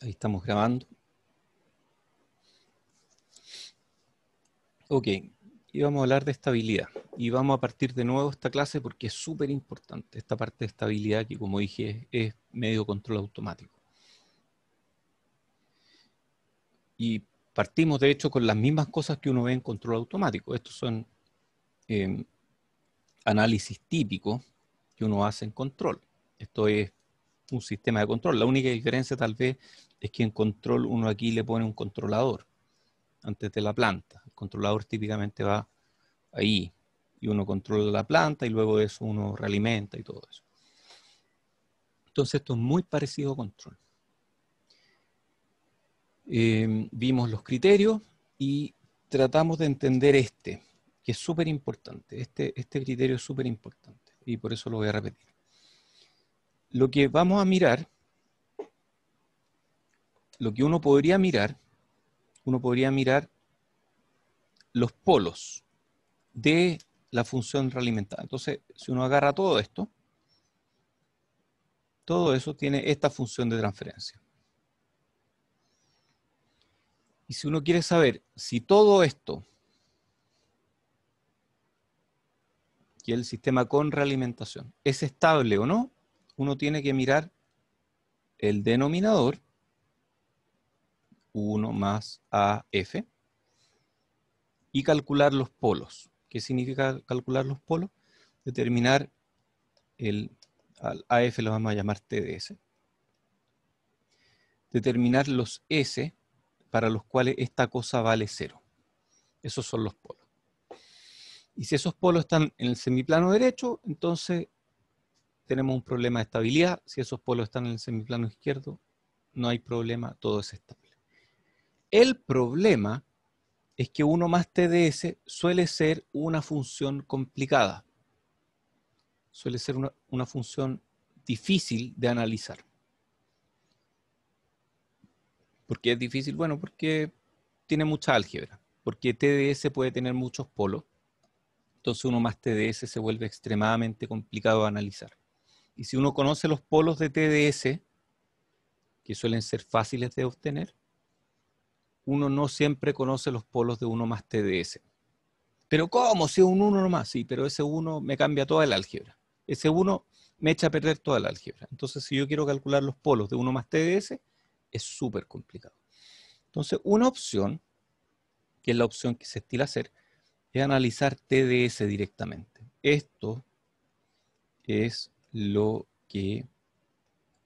Ahí estamos grabando. Ok, y vamos a hablar de estabilidad. Y vamos a partir de nuevo esta clase porque es súper importante esta parte de estabilidad que, como dije, es, medio control automático. Y partimos, de hecho, con las mismas cosas que uno ve en control automático. Estos son eh, análisis típicos que uno hace en control. Esto es un sistema de control. La única diferencia tal vez es que en control uno aquí le pone un controlador antes de la planta. El controlador típicamente va ahí y uno controla la planta y luego de eso uno realimenta y todo eso. Entonces esto es muy parecido a control. Em, vimos los criterios y tratamos de entender este, que es súper importante. Este, este criterio es súper importante y por eso lo voy a repetir. Lo que vamos a mirar, lo que uno podría mirar, uno podría mirar los polos de la función realimentada. Entonces, si uno agarra todo esto, todo eso tiene esta función de transferencia. Y si uno quiere saber si todo esto, que el sistema con realimentación, es estable o no, uno tiene que mirar el denominador 1 más AF y calcular los polos. ¿Qué significa calcular los polos? Determinar el al AF lo vamos a llamar TDS. Determinar los S para los cuales esta cosa vale cero. Esos son los polos. Y si esos polos están en el semiplano derecho, entonces tenemos un problema de estabilidad. Si esos polos están en el semiplano izquierdo, no hay problema, todo es estable. El problema es que 1 más TDS suele ser una función complicada. Suele ser una, función difícil de analizar. ¿Por qué es difícil? Bueno, porque tiene mucha álgebra, porque TDS puede tener muchos polos, entonces uno más TDS se vuelve extremadamente complicado de analizar. Y si uno conoce los polos de TDS, que suelen ser fáciles de obtener, uno no siempre conoce los polos de 1 más TDS. Pero ¿cómo? Si es un 1 nomás, sí, pero ese 1 me cambia toda la álgebra. Ese 1 me echa a perder toda la álgebra. Entonces, si yo quiero calcular los polos de 1 más TDS, es súper complicado. Entonces, una opción, que es la opción que se estila hacer, es analizar TDS directamente. Esto es lo que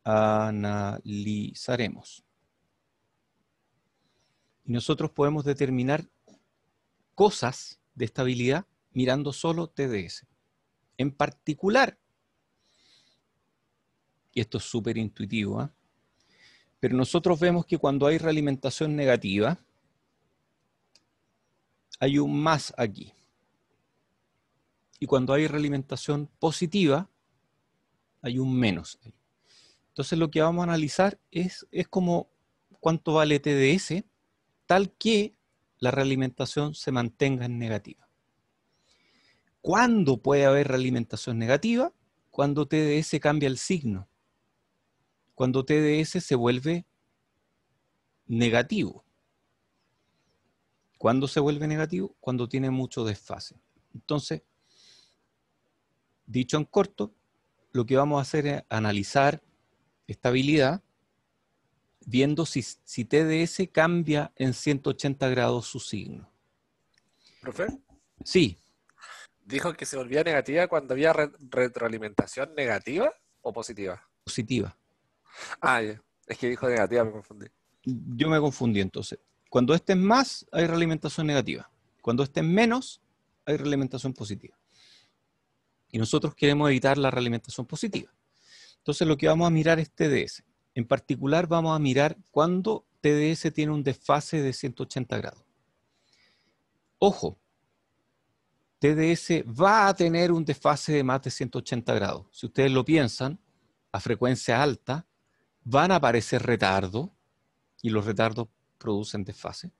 analizaremos. Y nosotros podemos determinar cosas de estabilidad mirando solo TDS. En particular, y esto es súper intuitivo, ¿ah? pero nosotros vemos que cuando hay realimentación negativa, hay un más aquí. Y cuando hay realimentación positiva, hay un menos. Entonces lo que vamos a analizar es, es como cuánto vale TDS, tal que la realimentación se mantenga en negativa. ¿Cuándo puede haber realimentación negativa? Cuando TDS cambia el signo. Cuando TDS se vuelve negativo. ¿Cuándo se vuelve negativo? Cuando tiene mucho desfase. Entonces, dicho en corto, lo que vamos a hacer es analizar estabilidad viendo si, TDS cambia en 180 grados su signo. ¿Profe? Sí. ¿Dijo que se volvía negativa cuando había retroalimentación negativa o positiva? Positiva. Ah, es que dijo negativa, me confundí. Yo me confundí entonces. Cuando esté más, hay realimentación negativa. Cuando este es menos, hay realimentación positiva y nosotros queremos evitar la realimentación positiva. Entonces lo que vamos a mirar es TDS. En particular vamos a mirar cuando TDS tiene un desfase de 180 grados. Ojo, TDS va a tener un desfase de más de 180 grados. Si ustedes lo piensan, a frecuencia alta, van a aparecer retardo y los retardos producen desfase.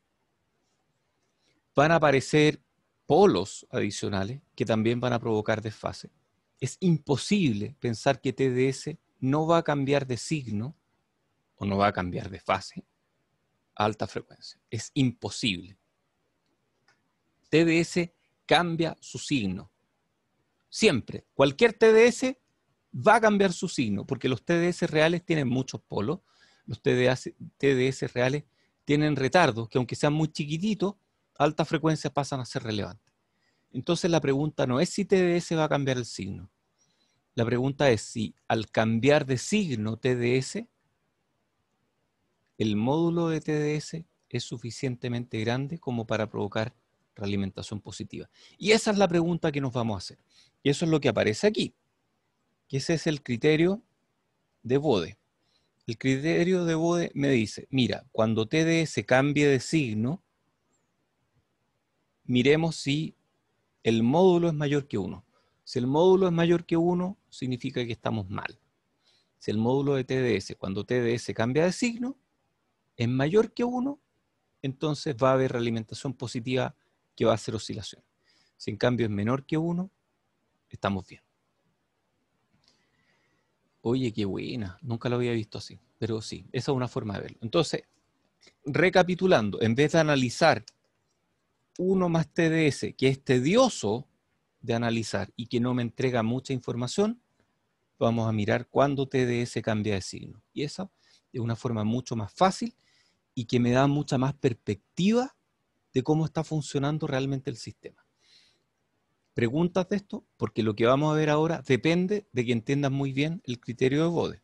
Van a aparecer polos adicionales que también van a provocar desfase. Es imposible pensar que TDS no va a cambiar de signo o no va a cambiar de fase a alta frecuencia. Es imposible. TDS cambia su signo. Siempre, cualquier TDS va a cambiar su signo, porque los TDS reales tienen muchos polos, los TDS, reales tienen retardos que aunque sean muy chiquititos, altas frecuencias pasan a ser relevantes. Entonces la pregunta no es si TDS va a cambiar el signo. La pregunta es si al cambiar de signo TDS, el módulo de TDS es suficientemente grande como para provocar realimentación positiva. Y esa es la pregunta que nos vamos a hacer. Y eso es lo que aparece aquí. Que ese es el criterio de Bode. El criterio de Bode me dice, mira, cuando TDS cambie de signo, miremos si el módulo es mayor que 1. Si el módulo es mayor que 1, significa que estamos mal. Si el módulo de TDS, cuando TDS cambia de signo, es mayor que 1, entonces va a haber realimentación positiva que va a ser oscilación. Si en cambio es menor que 1, estamos bien. Oye, qué buena, nunca lo había visto así, pero sí, esa es una forma de verlo. Entonces, recapitulando, en vez de analizar uno más TDS, que es tedioso de analizar y que no me entrega mucha información, vamos a mirar cuándo TDS cambia de signo. Y esa es una forma mucho más fácil y que me da mucha más perspectiva de cómo está funcionando realmente el sistema. Preguntas de esto, porque lo que vamos a ver ahora depende de que entiendan muy bien el criterio de Bode.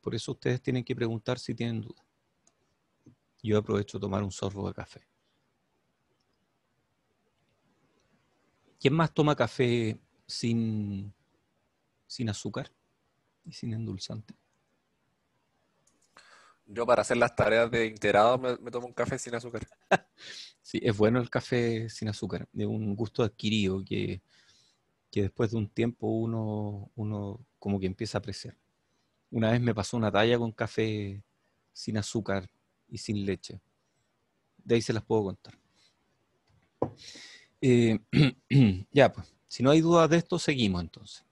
Por eso ustedes tienen que preguntar si tienen dudas. Yo aprovecho tomar un sorbo de café. ¿Quién más toma café sin, sin azúcar y sin endulzante? Yo para hacer las tareas de integrado me, tomo un café sin azúcar. sí, es bueno el café sin azúcar. de un gusto adquirido que, después de un tiempo uno, uno como que empieza a apreciar. Una vez me pasó una talla con café sin azúcar y sin leche. De ahí se las puedo contar. Eh, ya, pues, si no hay dudas de esto, seguimos entonces.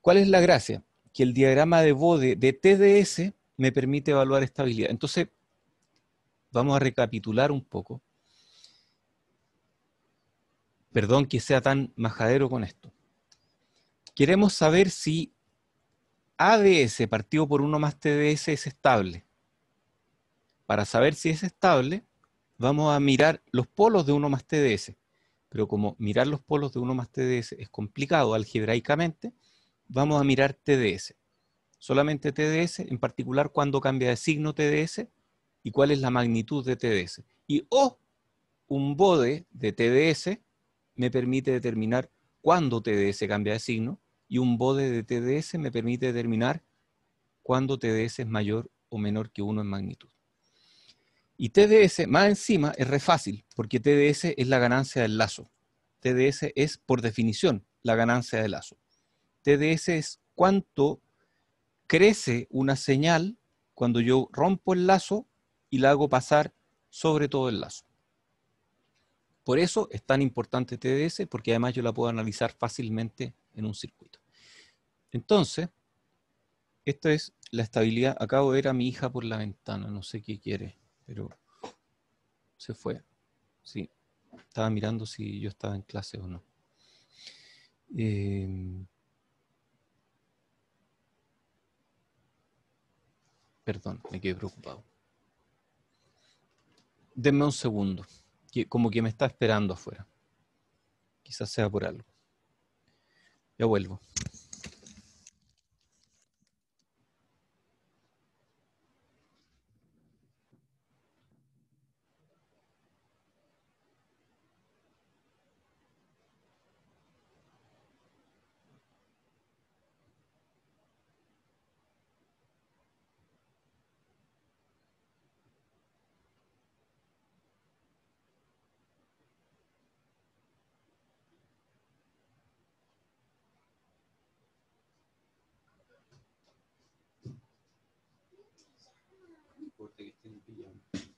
¿Cuál es la gracia? Que el diagrama de Bode de TDS me permite evaluar estabilidad. Entonces, vamos a recapitular un poco. Perdón que sea tan majadero con esto. Queremos saber si ADS partido por 1 más TDS es estable. Para saber si es estable, vamos a mirar los polos de 1 más TDS. Pero como mirar los polos de 1 más TDS es complicado algebraicamente, vamos a mirar TDS. Solamente TDS, en particular cuando cambia de signo TDS y cuál es la magnitud de TDS. Y o un bode de TDS me permite determinar cuándo TDS cambia de signo y un bode de TDS me permite determinar cuándo TDS es mayor o menor que 1 en magnitud. Y TDS, más encima, es re fácil, porque TDS es la ganancia del lazo. TDS es, por definición, la ganancia del lazo. TDS es cuánto crece una señal cuando yo rompo el lazo y la hago pasar sobre todo el lazo. Por eso es tan importante TDS, porque además yo la puedo analizar fácilmente en un circuito. Entonces, esta es la estabilidad. Acabo de ver a mi hija por la ventana, no sé qué quiere pero se fue. Sí, estaba mirando si yo estaba en clase o no. Em, perdón, me quedé preocupado. Denme un segundo, como que me está esperando afuera. Quizás sea por algo. Ya vuelvo.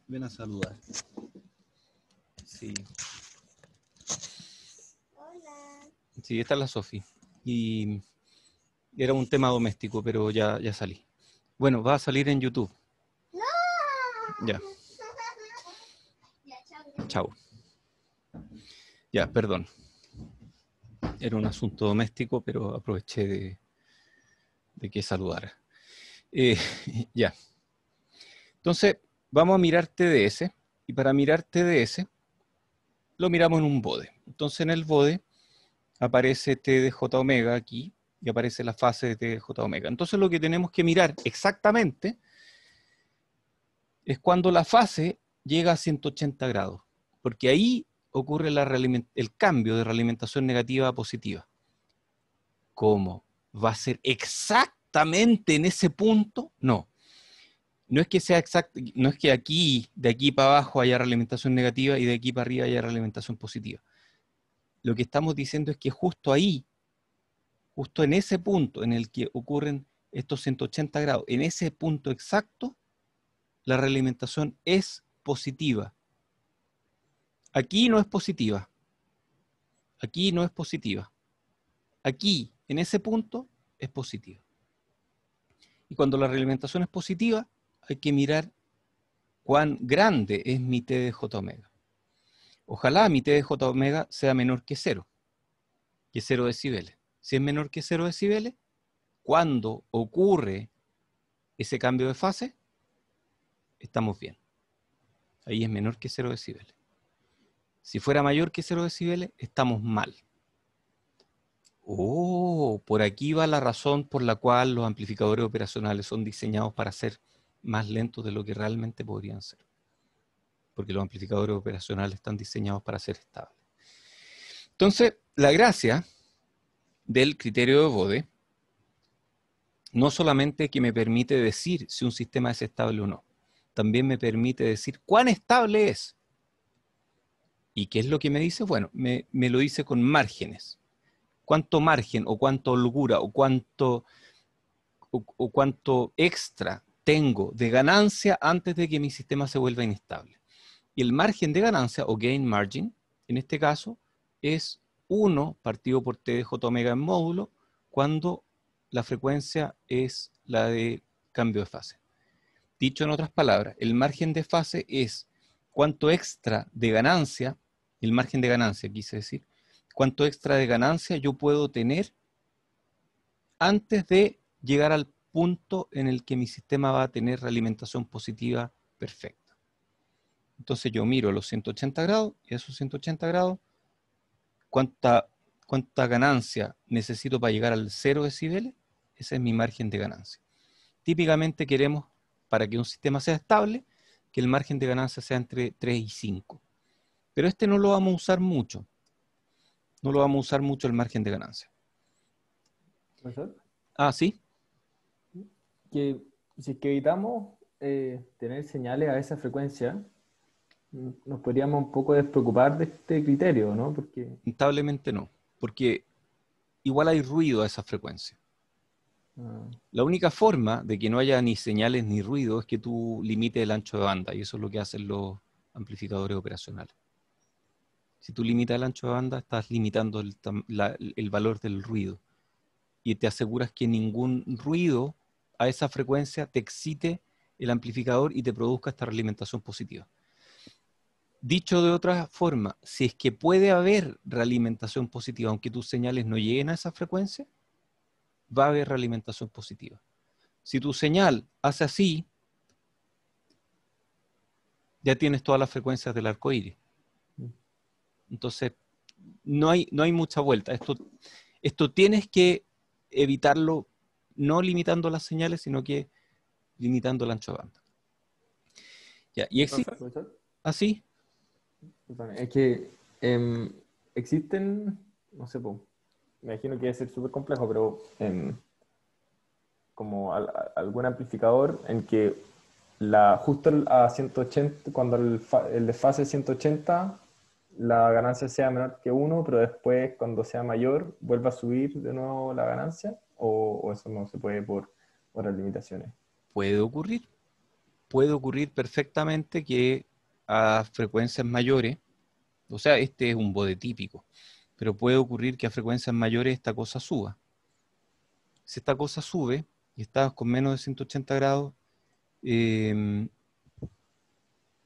ven a saludar. Sí. Hola. Sí, esta es la Sofi. Y era un tema doméstico, pero ya, ya salí. Bueno, va a salir en YouTube. ¡No! Ya. ya chao. Ya, perdón. Era un asunto doméstico, pero aproveché de, de que saludara. Eh, ya. Entonces, vamos a mirar TDS y para mirar TDS lo miramos en un bode. Entonces en el bode aparece TDJ omega aquí y aparece la fase de TDJ omega. Entonces lo que tenemos que mirar exactamente es cuando la fase llega a 180 grados, porque ahí ocurre el cambio de realimentación negativa a positiva. ¿Cómo? ¿Va a ser exactamente en ese punto? No no es que sea exacto, no es que aquí, de aquí para abajo haya realimentación negativa y de aquí para arriba haya realimentación positiva. Lo que estamos diciendo es que justo ahí, justo en ese punto en el que ocurren estos 180 grados, en ese punto exacto, la realimentación es positiva. Aquí no es positiva. Aquí no es positiva. Aquí, en ese punto, es positiva. Y cuando la realimentación es positiva, hay que mirar cuán grande es mi T de J omega. Ojalá mi T de J omega sea menor que cero, que cero decibeles. Si es menor que cero decibeles, cuando ocurre ese cambio de fase, estamos bien. Ahí es menor que cero decibeles. Si fuera mayor que cero decibeles, estamos mal. Oh, por aquí va la razón por la cual los amplificadores operacionales son diseñados para ser más lentos de lo que realmente podrían ser, porque los amplificadores operacionales están diseñados para ser estables. Entonces, la gracia del criterio de Bode no solamente que me permite decir si un sistema es estable o no, también me permite decir cuán estable es. ¿Y qué es lo que me dice? Bueno, me, lo dice con márgenes. ¿Cuánto margen o cuánto holgura o cuánto, o cuánto extra tengo de ganancia antes de que mi sistema se vuelva inestable. Y el margen de ganancia, o gain margin, en este caso, es 1 partido por T de J omega en módulo cuando la frecuencia es la de cambio de fase. Dicho en otras palabras, el margen de fase es cuánto extra de ganancia, el margen de ganancia quise decir, cuánto extra de ganancia yo puedo tener antes de llegar al punto en el que mi sistema va a tener realimentación positiva perfecta. Entonces yo miro los 180 grados y esos 180 grados, cuánta, ganancia necesito para llegar al 0 decibeles, ese es mi margen de ganancia. Típicamente queremos, para que un sistema sea estable, que el margen de ganancia sea entre 3 y 5. Pero este no lo vamos a usar mucho. No lo vamos a usar mucho el margen de ganancia. Ah, sí que si es que evitamos eh, tener señales a esa frecuencia, nos podríamos un poco despreocupar de este criterio, ¿no? Porque... Lamentablemente no, porque igual hay ruido a esa frecuencia. Ah. La única forma de que no haya ni señales ni ruido es que tú limites el ancho de banda, y eso es lo que hacen los amplificadores operacionales. Si tú limitas el ancho de banda, estás limitando el valor del ruido y te aseguras que ningún ruido a esa frecuencia te excite el amplificador y te produzca esta realimentación positiva. Dicho de otra forma, si es que puede haber realimentación positiva, aunque tus señales no lleguen a esa frecuencia, va a haber realimentación positiva. Si tu señal hace así, ya tienes todas las frecuencias del arco iris. Entonces, no hay, no hay mucha vuelta. Esto, esto tienes que evitarlo no limitando las señales, sino que limitando el ancho banda. Ya, y existe... ¿Así? Ah, es que em, existen, no sé, me imagino que debe ser súper complejo, pero em, como algún amplificador en que la, justo a 180, cuando el, el desfase es 180, la ganancia sea menor que 1, pero después cuando sea mayor vuelva a subir de nuevo la ganancia o, eso no se puede por, las limitaciones? Puede ocurrir. Puede ocurrir perfectamente que a frecuencias mayores, o sea, este es un bode típico, pero puede ocurrir que a frecuencias mayores esta cosa suba. Si esta cosa sube y estás con menos de 180 grados, em,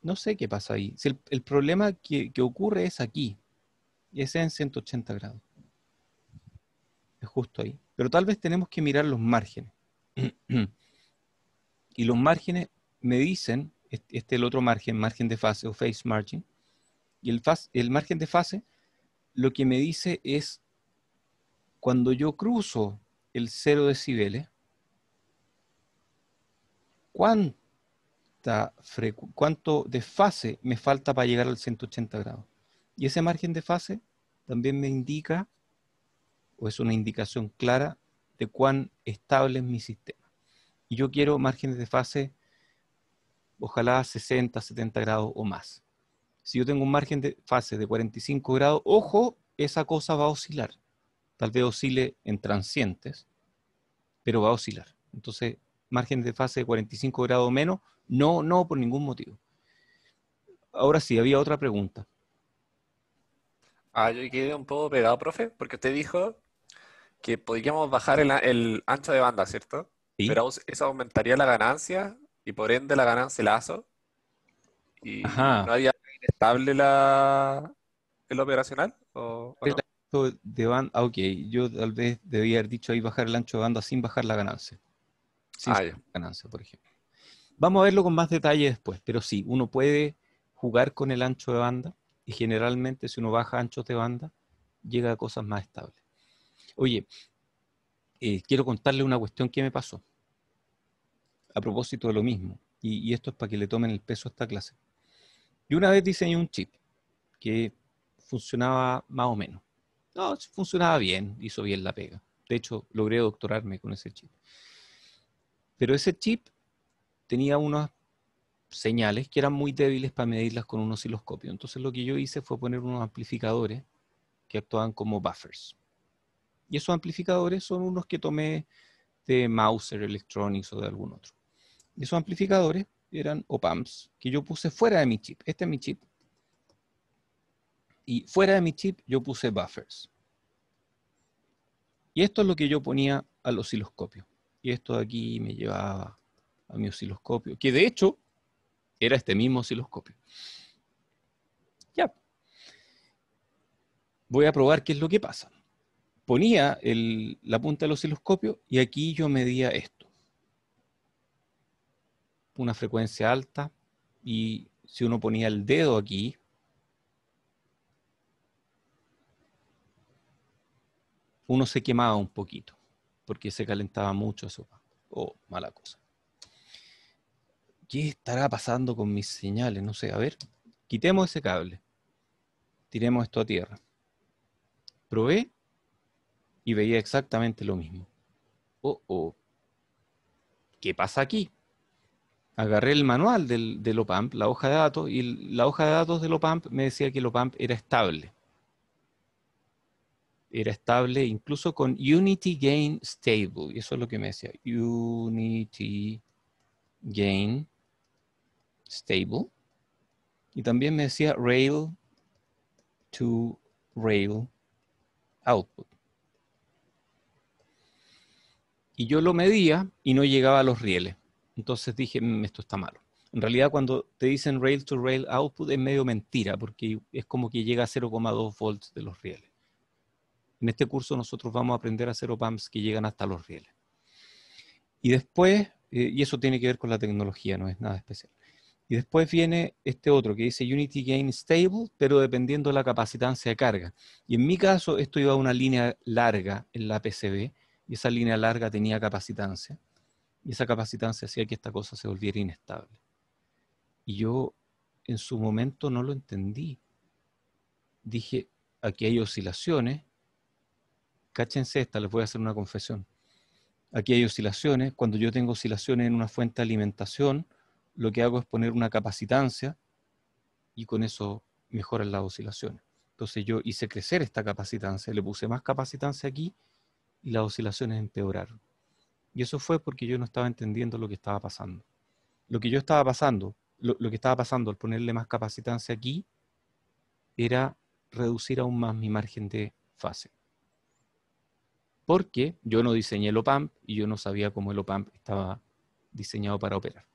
no sé qué pasa ahí. el, problema que, ocurre es aquí, y es en 180 grados es justo ahí. Pero tal vez tenemos que mirar los márgenes. y los márgenes me dicen, este es el otro margen, margen de fase o phase margin, y el, el margen de fase lo que me dice es cuando yo cruzo el 0 decibeles, ¿cuánta ¿cuánto de fase me falta para llegar al 180 grados? Y ese margen de fase también me indica o es una indicación clara de cuán estable es mi sistema. Y yo quiero márgenes de fase, ojalá 60, 70 grados o más. Si yo tengo un margen de fase de 45 grados, ojo, esa cosa va a oscilar. Tal vez oscile en transientes, pero va a oscilar. Entonces, margen de fase de 45 grados o menos, no, no, por ningún motivo. Ahora sí, había otra pregunta. Ah, yo quedé un poco pegado, profe, porque usted dijo que podríamos bajar el, ancho de banda, ¿cierto? Pero eso aumentaría la ganancia y por ende la ganancia el ASO. Y no había estable la, el operacional. de banda, ah, ok, yo tal vez debía haber dicho ahí bajar el ancho de banda sin bajar la ganancia. Sin ah, ganancia, por ejemplo. Vamos a verlo con más detalle después, pero sí, uno puede jugar con el ancho de banda y generalmente si uno baja anchos de banda llega a cosas más estables. Oye, eh, quiero contarle una cuestión que me pasó a propósito de lo mismo. Y, y, esto es para que le tomen el peso a esta clase. Yo una vez diseñé un chip que funcionaba más o menos. No, funcionaba bien, hizo bien la pega. De hecho, logré doctorarme con ese chip. Pero ese chip tenía unas señales que eran muy débiles para medirlas con un osciloscopio. Entonces lo que yo hice fue poner unos amplificadores que actuaban como buffers. Y esos amplificadores son unos que tomé de Mauser Electronics o de algún otro. Y esos amplificadores eran OPAMs que yo puse fuera de mi chip. Este es mi chip. Y fuera de mi chip yo puse buffers. Y esto es lo que yo ponía al osciloscopio. Y esto de aquí me llevaba a mi osciloscopio, que de hecho era este mismo osciloscopio. Ya. Voy a probar qué es lo que pasa ponía la punta del osciloscopio y aquí yo medía esto. Una frecuencia alta y si uno ponía el dedo aquí, uno se quemaba un poquito porque se calentaba mucho eso. Oh, mala cosa. ¿Qué estará pasando con mis señales? No sé, a ver, quitemos ese cable. Tiremos esto a tierra. Probé y veía exactamente lo mismo. Oh, oh. ¿Qué pasa aquí? Agarré el manual del, del la hoja de datos, y la hoja de datos del OPAMP me decía que el OPAMP era estable. Era estable incluso con Unity Gain Stable. Y eso es lo que me decía. Unity Gain Stable. Y también me decía Rail to Rail Output y yo lo medía y no llegaba a los rieles. Entonces dije, mm, esto está malo. En realidad cuando te dicen rail to rail output es medio mentira porque es como que llega a 0,2 volts de los rieles. En este curso nosotros vamos a aprender a hacer pumps que llegan hasta los rieles. Y después, eh, y eso tiene que ver con la tecnología, no es nada especial. Y después viene este otro que dice Unity Gain Stable, pero dependiendo de la capacitancia de carga. Y en mi caso, esto iba a una línea larga en la PCB, y esa línea larga tenía capacitancia, y esa capacitancia hacía que esta cosa se volviera inestable. Y yo en su momento no lo entendí. Dije, aquí hay oscilaciones, cáchense esta, les voy a hacer una confesión. Aquí hay oscilaciones, cuando yo tengo oscilaciones en una fuente de alimentación, lo que hago es poner una capacitancia y con eso mejoran las oscilaciones. Entonces yo hice crecer esta capacitancia, le puse más capacitancia aquí y las oscilaciones empeoraron. Y eso fue porque yo no estaba entendiendo lo que estaba pasando. Lo que yo estaba pasando, lo, que estaba pasando al ponerle más capacitancia aquí, era reducir aún más mi margen de fase. Porque yo no diseñé el OPAMP y yo no sabía cómo el OPAMP estaba diseñado para operar.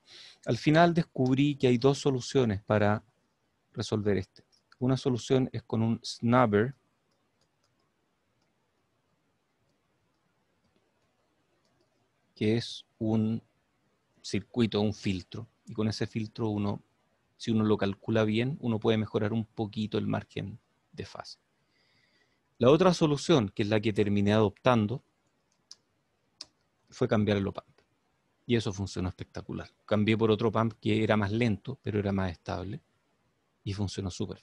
Al final descubrí que hay dos soluciones para resolver este. Una solución es con un snubber, que es un circuito, un filtro. Y con ese filtro uno, si uno lo calcula bien, uno puede mejorar un poquito el margen de fase. La otra solución, que es la que terminé adoptando, fue cambiar el OPAMP. Y eso funcionó espectacular. Cambié por otro opamp que era más lento, pero era más estable. Y funcionó súper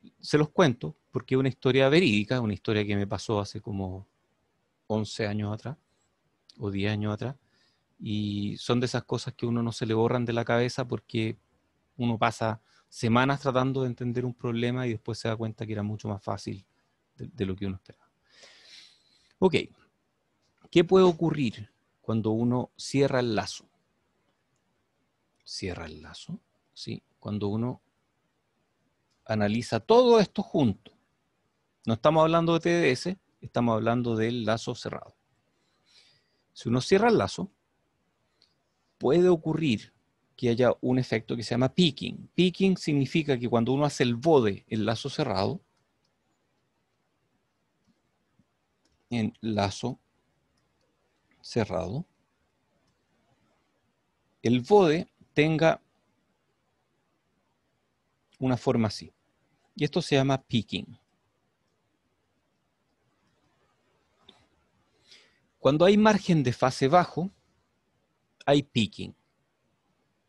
bien. Se los cuento porque es una historia verídica, una historia que me pasó hace como 11 años atrás o 10 años atrás. Y son de esas cosas que uno no se le borran de la cabeza porque uno pasa semanas tratando de entender un problema y después se da cuenta que era mucho más fácil de, lo que uno esperaba. Ok, ¿qué puede ocurrir cuando uno cierra el lazo? Cierra el lazo, ¿sí? Cuando uno analiza todo esto junto. No estamos hablando de TDS, estamos hablando del lazo cerrado. Si uno cierra el lazo, puede ocurrir que haya un efecto que se llama peaking. Peaking significa que cuando uno hace el bode, el lazo cerrado, en lazo cerrado, el bode tenga una forma así. Y esto se llama peaking. Cuando hay margen de fase bajo, hay picking.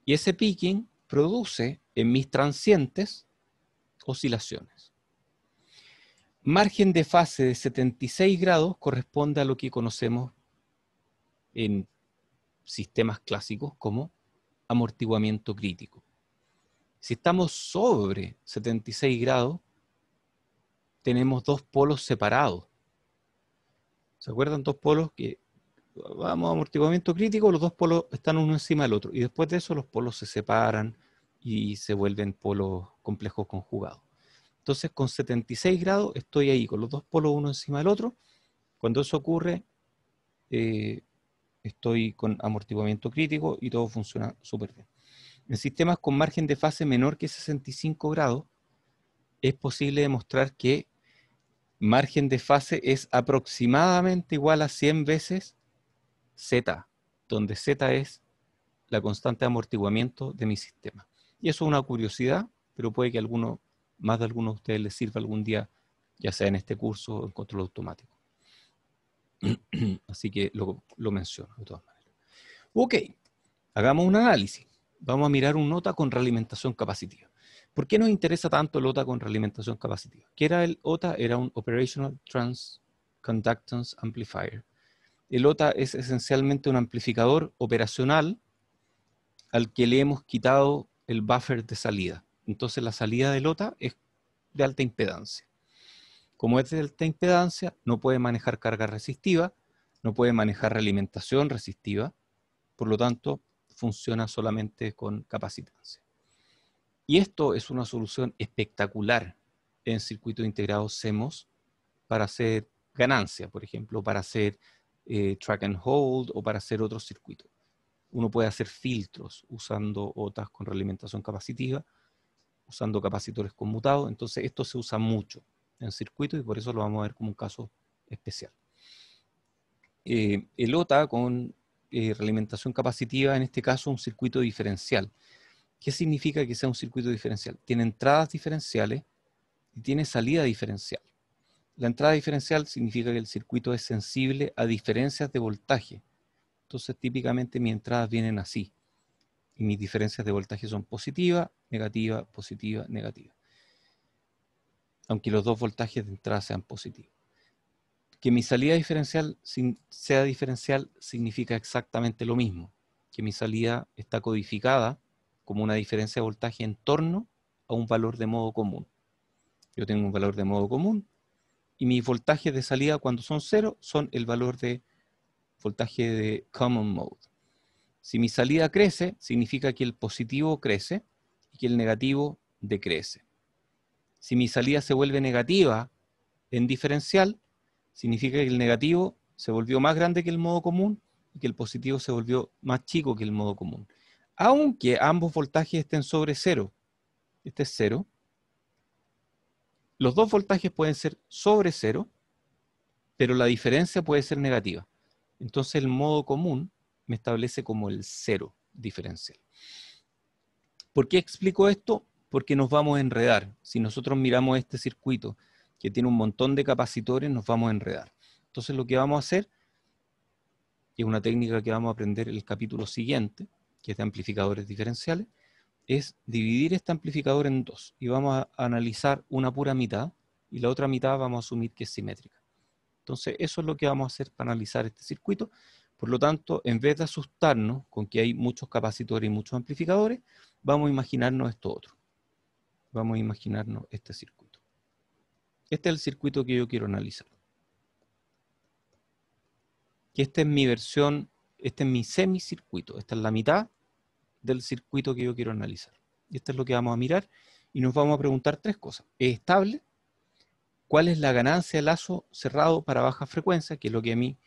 Y ese picking produce en mis transientes oscilaciones. Margen de fase de 76 grados corresponde a lo que conocemos en sistemas clásicos como amortiguamiento crítico. Si estamos sobre 76 grados, tenemos dos polos separados ¿Se acuerdan? Dos polos que vamos a amortiguamiento crítico, los dos polos están uno encima del otro. Y después de eso los polos se separan y se vuelven polos complejos conjugados. Entonces con 76 grados estoy ahí, con los dos polos uno encima del otro. Cuando eso ocurre, eh, estoy con amortiguamiento crítico y todo funciona súper bien. En sistemas con margen de fase menor que 65 grados, es posible demostrar que margen de fase es aproximadamente igual a 100 veces Z, donde Z es la constante de amortiguamiento de mi sistema. Y eso es una curiosidad, pero puede que alguno, más de alguno de ustedes les sirva algún día, ya sea en este curso o en control automático. Así que lo, lo menciono de todas maneras. Ok, hagamos un análisis. Vamos a mirar un OTA con realimentación capacitiva. ¿Por qué nos interesa tanto el OTA con realimentación capacitiva? ¿Qué era el OTA? Era un Operational Transconductance Amplifier. El OTA es esencialmente un amplificador operacional al que le hemos quitado el buffer de salida. Entonces la salida del OTA es de alta impedancia. Como es de alta impedancia, no puede manejar carga resistiva, no puede manejar realimentación resistiva, por lo tanto, funciona solamente con capacitancia. Y esto es una solución espectacular en circuitos integrados CEMOS para hacer ganancia, por ejemplo, para hacer eh, track and hold o para hacer otros circuitos. Uno puede hacer filtros usando OTAs con realimentación capacitiva, usando capacitores conmutados. Entonces, esto se usa mucho en circuitos y por eso lo vamos a ver como un caso especial. Eh, el OTA con eh, realimentación capacitiva, en este caso un circuito diferencial. ¿Qué significa que sea un circuito diferencial? Tiene entradas diferenciales y tiene salida diferencial. La entrada diferencial significa que el circuito es sensible a diferencias de voltaje. Entonces, típicamente mis entradas vienen así. Y mis diferencias de voltaje son positiva, negativa, positiva, negativa. Aunque los dos voltajes de entrada sean positivos que mi salida diferencial sea diferencial significa exactamente lo mismo, que mi salida está codificada como una diferencia de voltaje en torno a un valor de modo común. Yo tengo un valor de modo común y mis voltajes de salida cuando son cero son el valor de voltaje de common mode. Si mi salida crece, significa que el positivo crece y que el negativo decrece. Si mi salida se vuelve negativa en diferencial, significa que el negativo se volvió más grande que el modo común y que el positivo se volvió más chico que el modo común. Aunque ambos voltajes estén sobre cero, este es cero, los dos voltajes pueden ser sobre cero, pero la diferencia puede ser negativa. Entonces el modo común me establece como el cero diferencial. ¿Por qué explico esto? Porque nos vamos a enredar. Si nosotros miramos este circuito, que tiene un montón de capacitores, nos vamos a enredar. Entonces lo que vamos a hacer, y es una técnica que vamos a aprender el capítulo siguiente, que es de amplificadores diferenciales, es dividir este amplificador en dos y vamos a analizar una pura mitad y la otra mitad vamos a asumir que es simétrica. Entonces eso es lo que vamos a hacer para analizar este circuito. Por lo tanto, en vez de asustarnos con que hay muchos capacitores y muchos amplificadores, vamos a imaginarnos esto otro. Vamos a imaginarnos este circuito. Este es el circuito que yo quiero analizar. Y esta es mi versión, este es mi semicircuito. Esta es la mitad del circuito que yo quiero analizar. Y esto es lo que vamos a mirar. Y nos vamos a preguntar tres cosas. ¿Es estable? ¿Cuál es la ganancia de lazo cerrado para baja frecuencia? Que es lo que a mí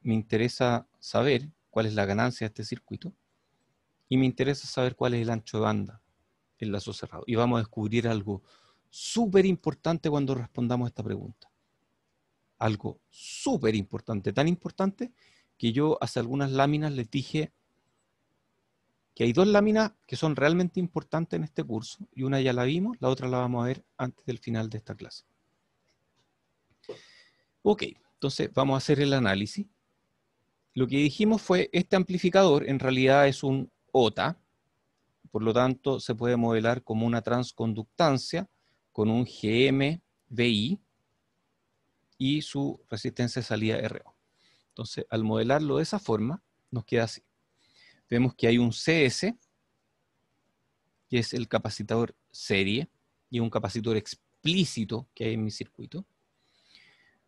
me interesa saber. ¿Cuál es la ganancia de este circuito? Y me interesa saber cuál es el ancho de banda el lazo cerrado. Y vamos a descubrir algo súper importante cuando respondamos esta pregunta. Algo súper importante, tan importante que yo hace algunas láminas les dije que hay dos láminas que son realmente importantes en este curso y una ya la vimos, la otra la vamos a ver antes del final de esta clase. Ok, entonces vamos a hacer el análisis. Lo que dijimos fue, este amplificador en realidad es un OTA, por lo tanto se puede modelar como una transconductancia, con un GMBI y su resistencia de salida RO. Entonces, al modelarlo de esa forma, nos queda así. Vemos que hay un CS, que es el capacitador serie, y un capacitor explícito que hay en mi circuito.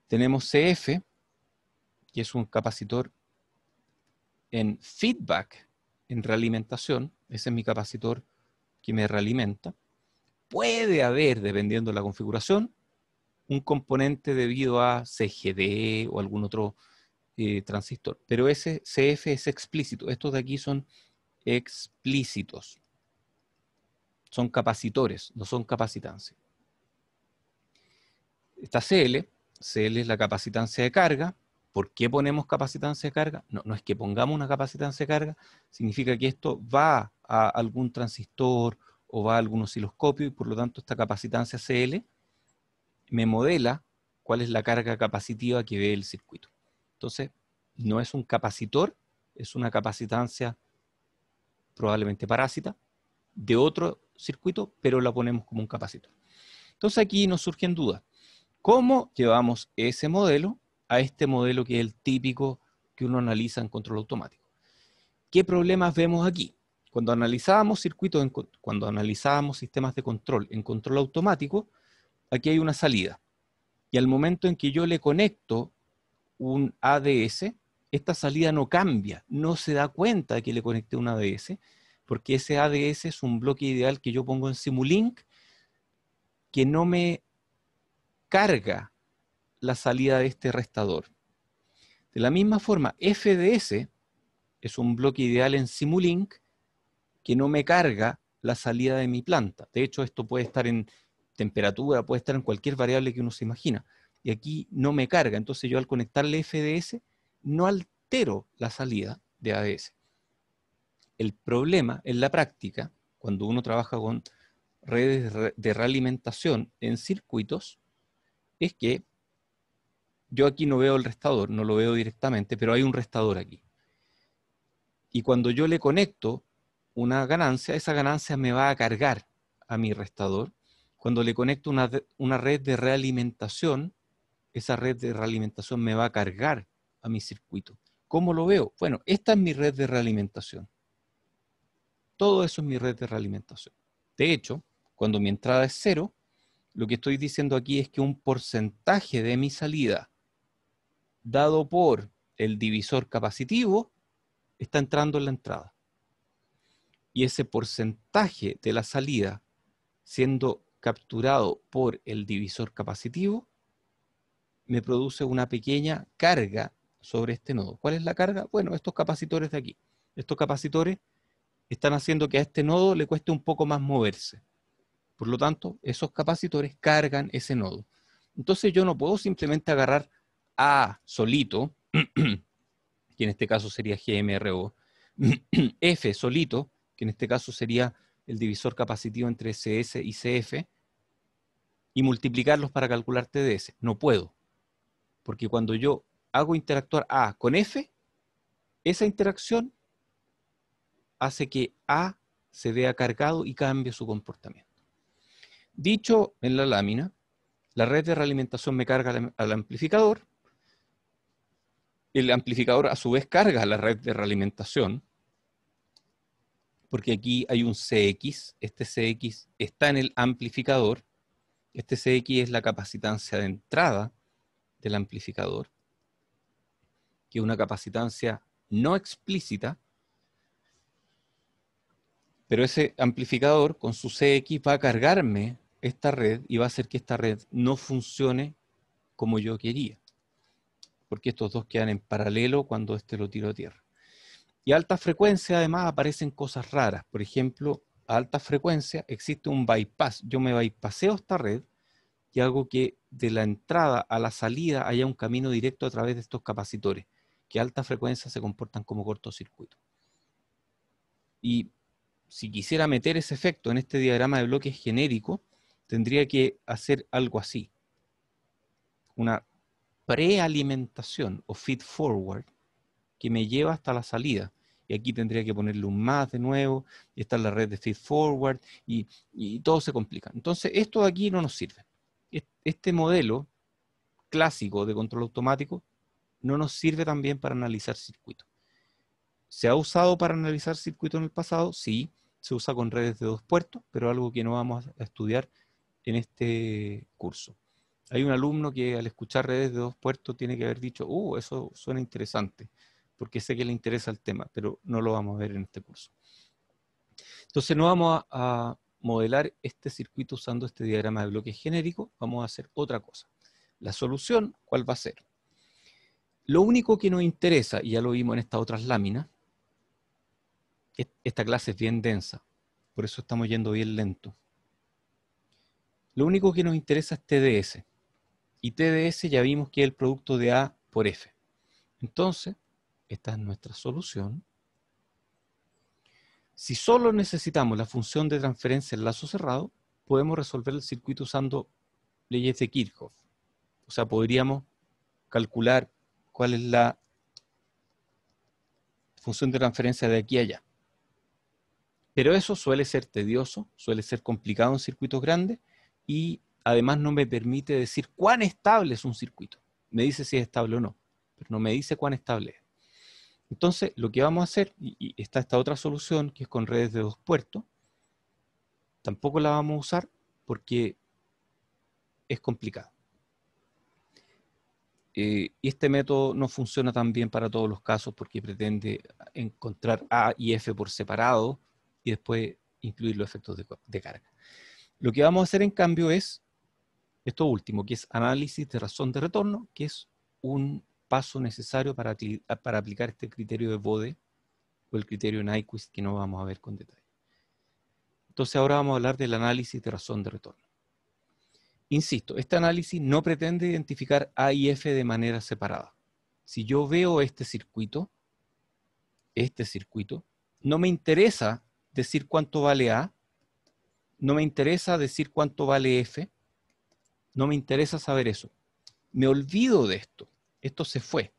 Tenemos CF, que es un capacitor en feedback, en realimentación. Ese es mi capacitor que me realimenta puede haber, dependiendo de la configuración, un componente debido a CGD o algún otro eh, transistor. Pero ese CF es explícito. Estos de aquí son explícitos. Son capacitores, no son capacitancia. Esta CL, CL es la capacitancia de carga. ¿Por qué ponemos capacitancia de carga? No, no es que pongamos una capacitancia de carga, significa que esto va a algún transistor o va a algún osciloscopio y por lo tanto esta capacitancia CL me modela cuál es la carga capacitiva que ve el circuito. Entonces, no es un capacitor, es una capacitancia probablemente parásita de otro circuito, pero la ponemos como un capacitor. Entonces aquí nos surgen dudas. ¿Cómo llevamos ese modelo a este modelo que es el típico que uno analiza en control automático? ¿Qué problemas vemos aquí? Cuando analizábamos circuitos, cuando analizábamos sistemas de control en control automático, aquí hay una salida. Y al momento en que yo le conecto un ADS, esta salida no cambia, no se da cuenta de que le conecté un ADS, porque ese ADS es un bloque ideal que yo pongo en Simulink que no me carga la salida de este restador. De la misma forma, FDS es un bloque ideal en Simulink que no me carga la salida de mi planta. De hecho, esto puede estar en temperatura, puede estar en cualquier variable que uno se imagina. Y aquí no me carga. Entonces yo al conectarle FDS no altero la salida de ADS. El problema en la práctica, cuando uno trabaja con redes de realimentación en circuitos, es que yo aquí no veo el restador, no lo veo directamente, pero hay un restador aquí. Y cuando yo le conecto una ganancia, esa ganancia me va a cargar a mi restador. Cuando le conecto una, red de realimentación, esa red de realimentación me va a cargar a mi circuito. ¿Cómo lo veo? Bueno, esta es mi red de realimentación. Todo eso es mi red de realimentación. De hecho, cuando mi entrada es cero, lo que estoy diciendo aquí es que un porcentaje de mi salida dado por el divisor capacitivo está entrando en la entrada y ese porcentaje de la salida siendo capturado por el divisor capacitivo, me produce una pequeña carga sobre este nodo. ¿Cuál es la carga? Bueno, estos capacitores de aquí. Estos capacitores están haciendo que a este nodo le cueste un poco más moverse. Por lo tanto, esos capacitores cargan ese nodo. Entonces yo no puedo simplemente agarrar A solito, que en este caso sería GMRO, F solito, que en este caso sería el divisor capacitivo entre CS y CF, y multiplicarlos para calcular TDS. No puedo, porque cuando yo hago interactuar A con F, esa interacción hace que A se vea cargado y cambie su comportamiento. Dicho en la lámina, la red de realimentación me carga al amplificador, el amplificador a su vez carga la red de realimentación, porque aquí hay un CX, este CX está en el amplificador, este CX es la capacitancia de entrada del amplificador, que es una capacitancia no explícita, pero ese amplificador con su CX va a cargarme esta red y va a hacer que esta red no funcione como yo quería, porque estos dos quedan en paralelo cuando este lo tiro a tierra. Y a alta frecuencia además aparecen cosas raras. Por ejemplo, a alta frecuencia existe un bypass. Yo me bypaseo esta red y hago que de la entrada a la salida haya un camino directo a través de estos capacitores, que a alta frecuencia se comportan como cortocircuito. Y si quisiera meter ese efecto en este diagrama de bloques genérico, tendría que hacer algo así. Una prealimentación o feed forward que me lleva hasta la salida y aquí tendría que ponerle un más de nuevo, y está la red de feed forward, y, y todo se complica. Entonces, esto de aquí no nos sirve. Este modelo clásico de control automático no nos sirve también para analizar circuitos. ¿Se ha usado para analizar circuitos en el pasado? Sí, se usa con redes de dos puertos, pero algo que no vamos a estudiar en este curso. Hay un alumno que al escuchar redes de dos puertos tiene que haber dicho, uh, eso suena interesante porque sé que le interesa el tema, pero no lo vamos a ver en este curso. Entonces no vamos a, modelar este circuito usando este diagrama de bloques genérico, vamos a hacer otra cosa. La solución, ¿cuál va a ser? Lo único que nos interesa, y ya lo vimos en estas otras láminas, esta clase es bien densa, por eso estamos yendo bien lento. Lo único que nos interesa es TDS, y TDS ya vimos que es el producto de A por F. Entonces, esta es nuestra solución. Si solo necesitamos la función de transferencia en lazo cerrado, podemos resolver el circuito usando leyes de Kirchhoff. O sea, podríamos calcular cuál es la función de transferencia de aquí a allá. Pero eso suele ser tedioso, suele ser complicado en circuitos grandes y además no me permite decir cuán estable es un circuito. Me dice si es estable o no, pero no me dice cuán estable es. Entonces, lo que vamos a hacer, y, está esta otra solución que es con redes de dos puertos, tampoco la vamos a usar porque es complicado. Eh, y este método no funciona tan bien para todos los casos porque pretende encontrar A y F por separado y después incluir los efectos de carga. Lo que vamos a hacer en cambio es esto último, que es análisis de razón de retorno, que es un paso necesario para, para aplicar este criterio de Bode o el criterio Nyquist que no vamos a ver con detalle. Entonces ahora vamos a hablar del análisis de razón de retorno. Insisto, este análisis no pretende identificar A y F de manera separada. Si yo veo este circuito, este circuito, no me interesa decir cuánto vale A, no me interesa decir cuánto vale F, no me interesa saber eso. Me olvido de esto esto se fue.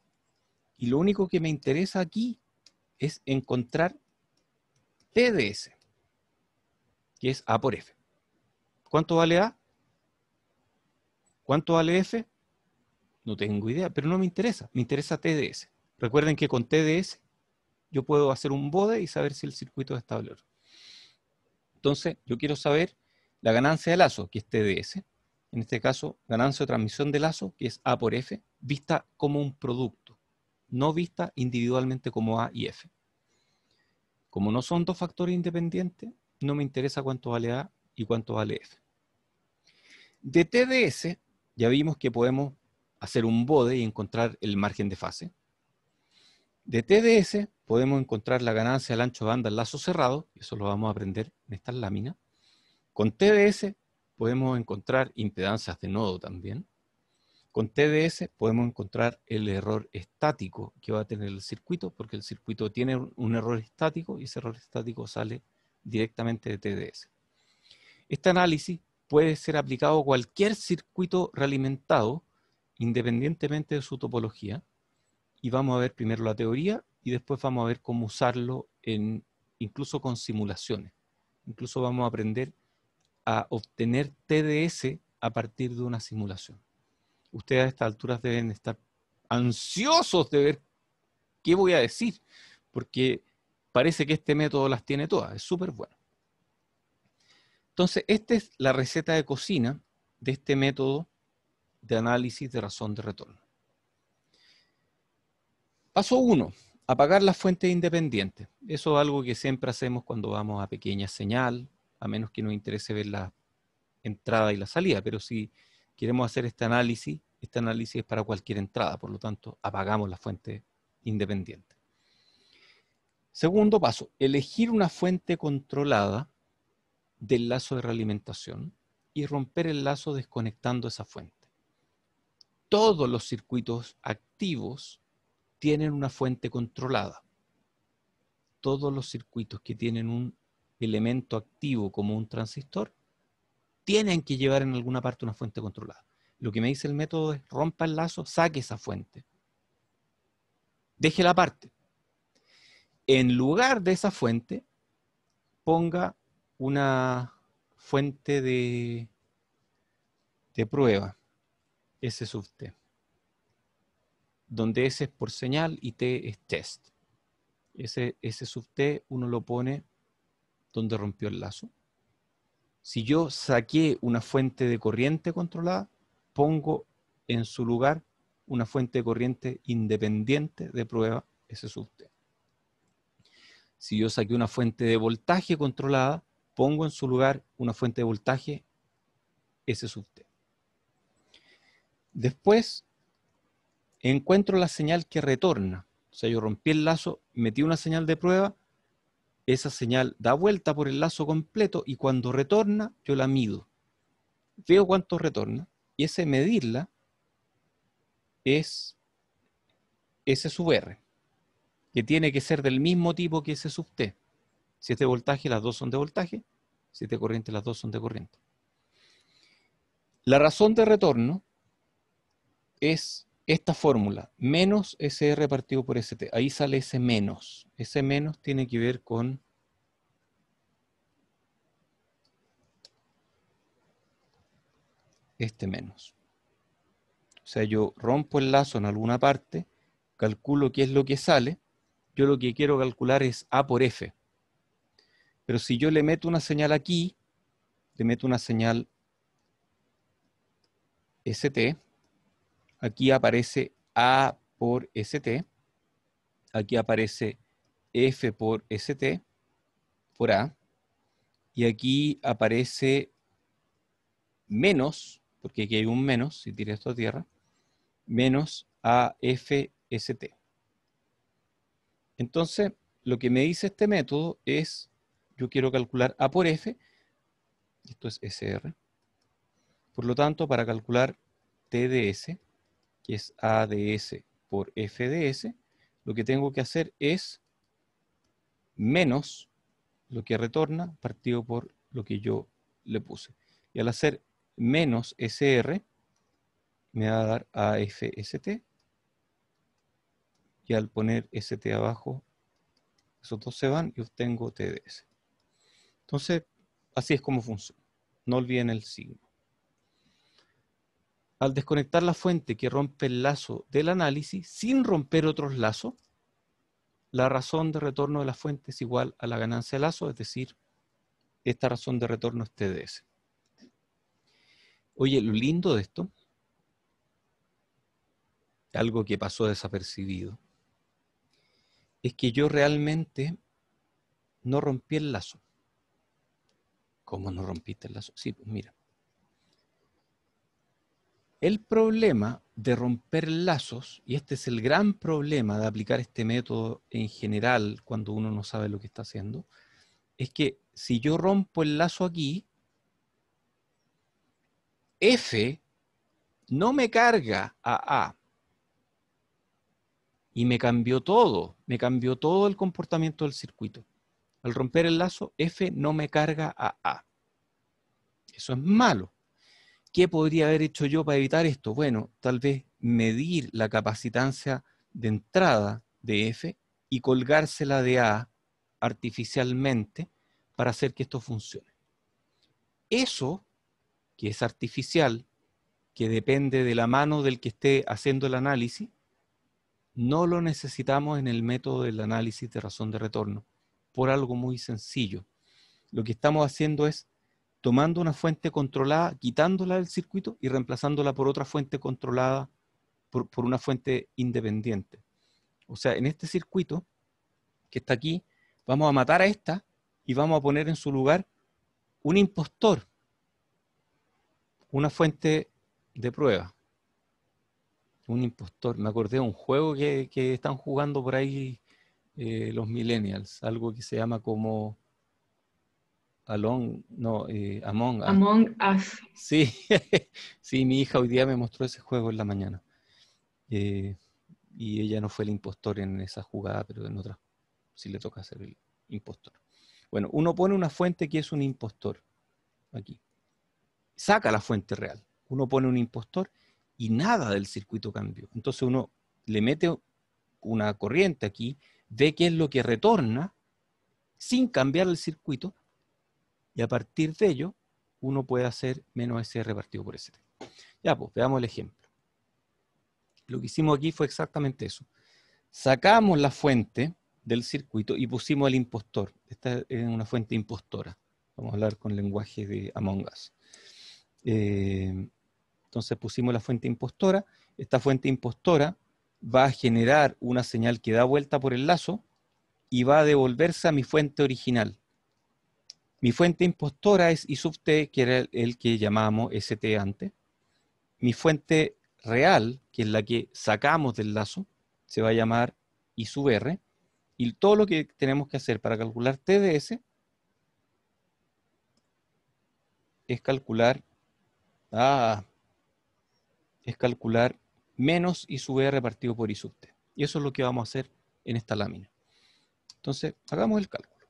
Y lo único que me interesa aquí es encontrar TDS, que es A por F. ¿Cuánto vale A? ¿Cuánto vale F? No tengo idea, pero no me interesa. Me interesa TDS. Recuerden que con TDS yo puedo hacer un bode y saber si el circuito es estable. Entonces, yo quiero saber la ganancia de lazo, que es TDS. En este caso, ganancia de transmisión de lazo, que es A por F vista como un producto, no vista individualmente como A y F. Como no son dos factores independientes, no me interesa cuánto vale A y cuánto vale F. De TDS ya vimos que podemos hacer un bode y encontrar el margen de fase. De TDS podemos encontrar la ganancia del ancho de banda al lazo cerrado, y eso lo vamos a aprender en estas láminas. Con TDS podemos encontrar impedancias de nodo también. Con TDS podemos encontrar el error estático que va a tener el circuito, porque el circuito tiene un error estático y ese error estático sale directamente de TDS. Este análisis puede ser aplicado a cualquier circuito realimentado, independientemente de su topología, y vamos a ver primero la teoría y después vamos a ver cómo usarlo en, incluso con simulaciones. Incluso vamos a aprender a obtener TDS a partir de una simulación ustedes a estas alturas deben estar ansiosos de ver qué voy a decir, porque parece que este método las tiene todas, es súper bueno. Entonces, esta es la receta de cocina de este método de análisis de razón de retorno. Paso 1, apagar las fuentes independientes. Eso es algo que siempre hacemos cuando vamos a pequeña señal, a menos que nos interese ver la entrada y la salida, pero si queremos hacer este análisis este análisis es para cualquier entrada, por lo tanto, apagamos la fuente independiente. Segundo paso, elegir una fuente controlada del lazo de realimentación y romper el lazo desconectando esa fuente. Todos los circuitos activos tienen una fuente controlada. Todos los circuitos que tienen un elemento activo como un transistor tienen que llevar en alguna parte una fuente controlada. Lo que me dice el método es rompa el lazo, saque esa fuente. Deje la parte. En lugar de esa fuente, ponga una fuente de, de prueba, Ese sub T, donde ese es por señal y T es test. Ese, ese sub T uno lo pone donde rompió el lazo. Si yo saqué una fuente de corriente controlada, pongo en su lugar una fuente de corriente independiente de prueba, ese subte Si yo saqué una fuente de voltaje controlada, pongo en su lugar una fuente de voltaje, ese subte Después, encuentro la señal que retorna. O sea, yo rompí el lazo, metí una señal de prueba, esa señal da vuelta por el lazo completo y cuando retorna, yo la mido. Veo cuánto retorna y ese medirla es ese sub R, que tiene que ser del mismo tipo que ese sub T. Si es de voltaje, las dos son de voltaje. Si es de corriente, las dos son de corriente. La razón de retorno es esta fórmula, menos SR partido por ST. Ahí sale ese menos. Ese menos tiene que ver con este menos. O sea, yo rompo el lazo en alguna parte, calculo qué es lo que sale, yo lo que quiero calcular es A por F. Pero si yo le meto una señal aquí, le meto una señal ST, aquí aparece A por ST, aquí aparece F por ST, por A, y aquí aparece menos porque aquí hay un menos, si tira esto a tierra, menos AFST. Entonces, lo que me dice este método es, yo quiero calcular A por F, esto es SR, por lo tanto, para calcular TDS, que es ADS por FDS, lo que tengo que hacer es menos lo que retorna partido por lo que yo le puse. Y al hacer menos SR me va a dar AFST. Y al poner ST abajo, esos dos se van y obtengo TDS. Entonces, así es como funciona. No olviden el signo. Al desconectar la fuente que rompe el lazo del análisis, sin romper otros lazos, la razón de retorno de la fuente es igual a la ganancia de lazo, es decir, esta razón de retorno es TDS. Oye, lo lindo de esto, algo que pasó desapercibido, es que yo realmente no rompí el lazo. ¿Cómo no rompiste el lazo? Sí, pues mira. El problema de romper lazos, y este es el gran problema de aplicar este método en general cuando uno no sabe lo que está haciendo, es que si yo rompo el lazo aquí, F no me carga a A. Y me cambió todo, me cambió todo el comportamiento del circuito. Al romper el lazo, F no me carga a A. Eso es malo. ¿Qué podría haber hecho yo para evitar esto? Bueno, tal vez medir la capacitancia de entrada de F y colgársela de A artificialmente para hacer que esto funcione. Eso que es artificial, que depende de la mano del que esté haciendo el análisis, no lo necesitamos en el método del análisis de razón de retorno, por algo muy sencillo. Lo que estamos haciendo es tomando una fuente controlada, quitándola del circuito y reemplazándola por otra fuente controlada, por, una fuente independiente. O sea, en este circuito que está aquí, vamos a matar a esta y vamos a poner en su lugar un impostor una fuente de prueba. Un impostor. Me acordé de un juego que, están jugando por ahí eh, los millennials, algo que se llama como no, eh, Among Us. Among Us. Sí, sí, mi hija hoy día me mostró ese juego en la mañana. Eh, y ella no fue el impostor en esa jugada, pero en otra sí le toca ser el impostor. Bueno, uno pone una fuente que es un impostor aquí saca la fuente real. Uno pone un impostor y nada del circuito cambió. Entonces uno le mete una corriente aquí, ve qué es lo que retorna sin cambiar el circuito y a partir de ello uno puede hacer menos SR partido por ST. Ya, pues veamos el ejemplo. Lo que hicimos aquí fue exactamente eso. Sacamos la fuente del circuito y pusimos el impostor. Esta es una fuente impostora. Vamos a hablar con lenguaje de Among Us. Eh, entonces pusimos la fuente impostora. Esta fuente impostora va a generar una señal que da vuelta por el lazo y va a devolverse a mi fuente original. Mi fuente impostora es I sub t, que era el, que llamamos ST antes. Mi fuente real, que es la que sacamos del lazo, se va a llamar I sub r. Y todo lo que tenemos que hacer para calcular TDS es calcular Ah, es calcular menos I sub R partido por I sub T. Y eso es lo que vamos a hacer en esta lámina. Entonces, hagamos el cálculo.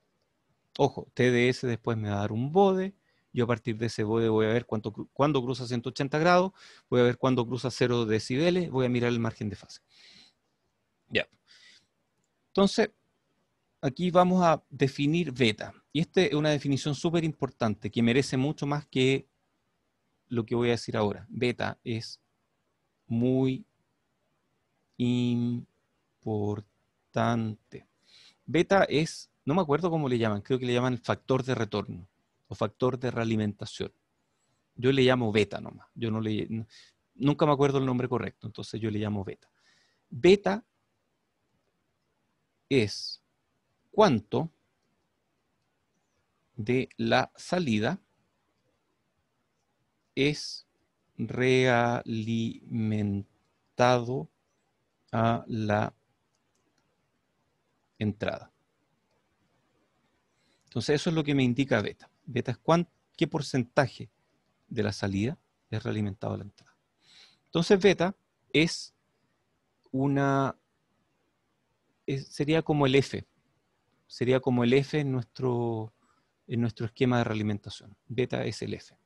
Ojo, TDS después me va a dar un bode. Yo a partir de ese bode voy a ver cuánto, cuándo cruza 180 grados, voy a ver cuándo cruza 0 decibeles, voy a mirar el margen de fase. Ya. Entonces, aquí vamos a definir beta. Y esta es una definición súper importante que merece mucho más que lo que voy a decir ahora. Beta es muy importante. Beta es, no me acuerdo cómo le llaman, creo que le llaman factor de retorno o factor de realimentación. Yo le llamo beta nomás. Yo no le, nunca me acuerdo el nombre correcto, entonces yo le llamo beta. Beta es cuánto de la salida es realimentado a la entrada. Entonces eso es lo que me indica beta. Beta es qué porcentaje de la salida es realimentado a la entrada. Entonces beta es una, sería como el F, sería como el F nuestro, en nuestro esquema de realimentación. Beta es el F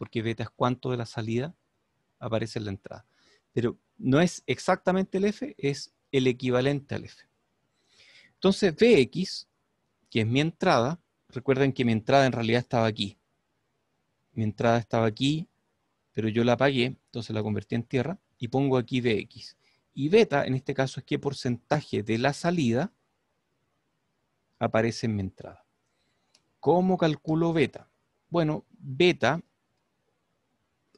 porque beta es cuánto de la salida aparece en la entrada. Pero no es exactamente el F, es el equivalente al F. Entonces, Bx, que es mi entrada, recuerden que mi entrada en realidad estaba aquí. Mi entrada estaba aquí, pero yo la apagué, entonces la convertí en tierra, y pongo aquí Bx. Y beta, en este caso, es qué porcentaje de la salida aparece en mi entrada. ¿Cómo calculo beta? Bueno, beta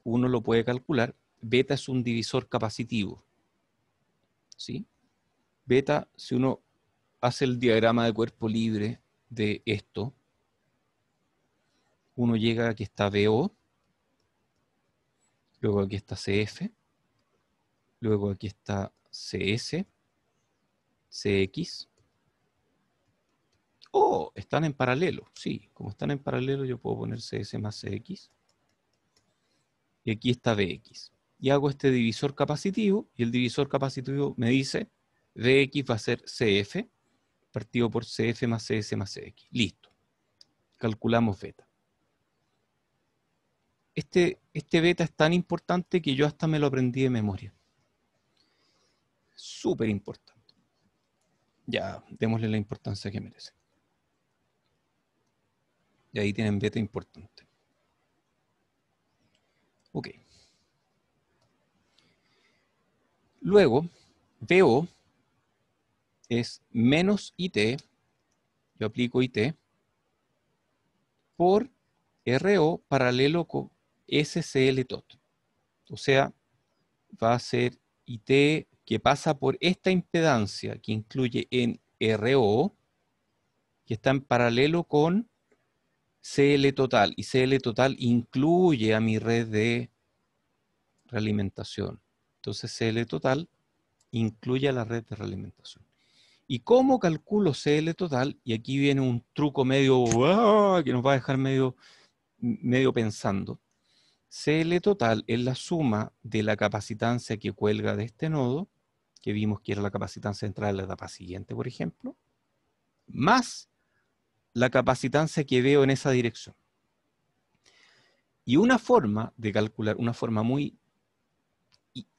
uno lo puede calcular. Beta es un divisor capacitivo. ¿Sí? Beta, si uno hace el diagrama de cuerpo libre de esto, uno llega aquí que está BO, luego aquí está CF, luego aquí está CS, CX. Oh, están en paralelo. Sí, como están en paralelo yo puedo poner CS más CX y aquí está Bx. Y hago este divisor capacitivo y el divisor capacitivo me dice Bx va a ser CF partido por CF más CS más CX. Listo. Calculamos beta. Este, este beta es tan importante que yo hasta me lo aprendí de memoria. Súper importante. Ya, démosle la importancia que merece. Y ahí tienen beta importante. Ok. Luego, VO es menos IT, yo aplico IT, por RO paralelo con SCLTOT. O sea, va a ser IT que pasa por esta impedancia que incluye en RO, que está en paralelo con CL Total. Y CL Total incluye a mi red de realimentación. Entonces CL Total incluye a la red de realimentación. ¿Y cómo calculo CL Total? Y aquí viene un truco medio que nos va a dejar medio, medio pensando. CL total es la suma de la capacitancia que cuelga de este nodo, que vimos que era la capacitancia central de la etapa siguiente, por ejemplo, más la capacitancia que veo en esa dirección. Y una forma de calcular, una forma muy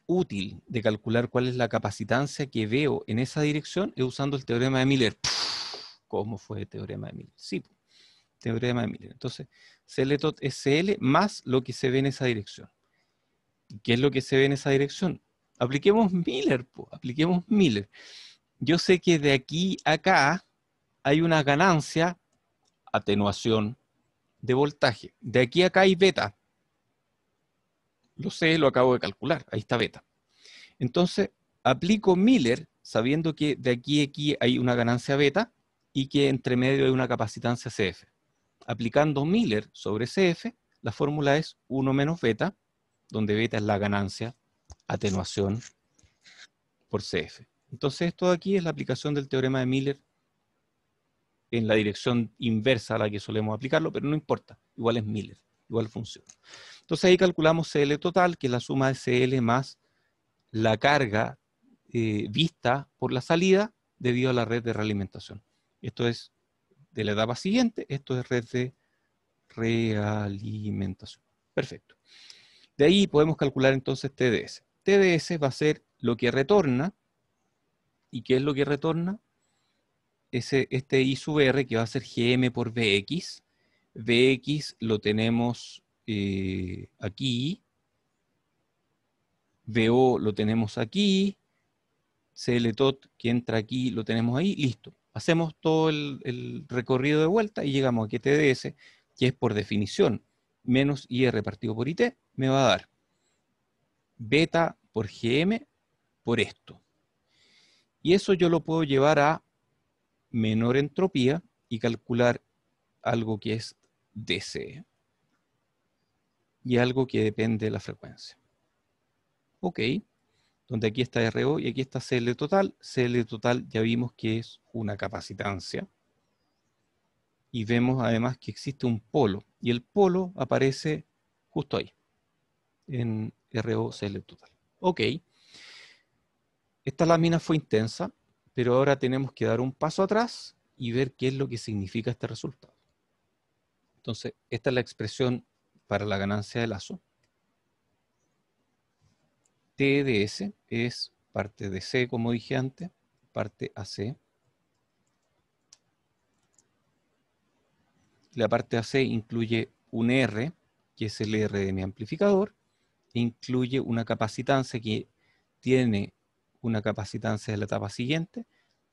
útil de calcular cuál es la capacitancia que veo en esa dirección es usando el teorema de Miller. ¿Cómo fue el teorema de Miller? Sí, teorema de Miller. Entonces, CLTOT es CL más lo que se ve en esa dirección. ¿Qué es lo que se ve en esa dirección? Apliquemos Miller, apliquemos Miller. Yo sé que de aquí a acá hay una ganancia atenuación de voltaje. De aquí a acá hay beta. Lo sé, lo acabo de calcular. Ahí está beta. Entonces, aplico Miller sabiendo que de aquí a aquí hay una ganancia beta y que entre medio hay una capacitancia CF. Aplicando Miller sobre CF, la fórmula es 1 menos beta, donde beta es la ganancia, atenuación por CF. Entonces esto de aquí es la aplicación del teorema de Miller en la dirección inversa a la que solemos aplicarlo, pero no importa, igual es Miller, igual funciona. Entonces ahí calculamos CL total, que es la suma de CL más la carga eh, vista por la salida debido a la red de realimentación. Esto es de la etapa siguiente, esto es red de realimentación. Perfecto. De ahí podemos calcular entonces TDS. TDS va a ser lo que retorna, ¿y qué es lo que retorna? este I sub R que va a ser GM por VX VX eh, lo tenemos aquí, VO lo tenemos aquí, CLTOT que entra aquí lo tenemos ahí, listo. Hacemos todo el, recorrido de vuelta y llegamos a que TDS, que es por definición menos IR partido por IT, me va a dar beta por GM por esto. Y eso yo lo puedo llevar a menor entropía y calcular algo que es DC y algo que depende de la frecuencia. Ok, donde aquí está RO y aquí está CL total. CL total ya vimos que es una capacitancia. Y vemos además que existe un polo. Y el polo aparece justo ahí, en RO CL total. Ok, esta lámina fue intensa, pero ahora tenemos que dar un paso atrás y ver qué es lo que significa este resultado. Entonces, esta es la expresión para la ganancia de lazo. Tds es parte de C, como dije antes, parte AC. La parte AC incluye un R, que es el R de mi amplificador, e incluye una capacitancia que tiene una capacitancia de la etapa siguiente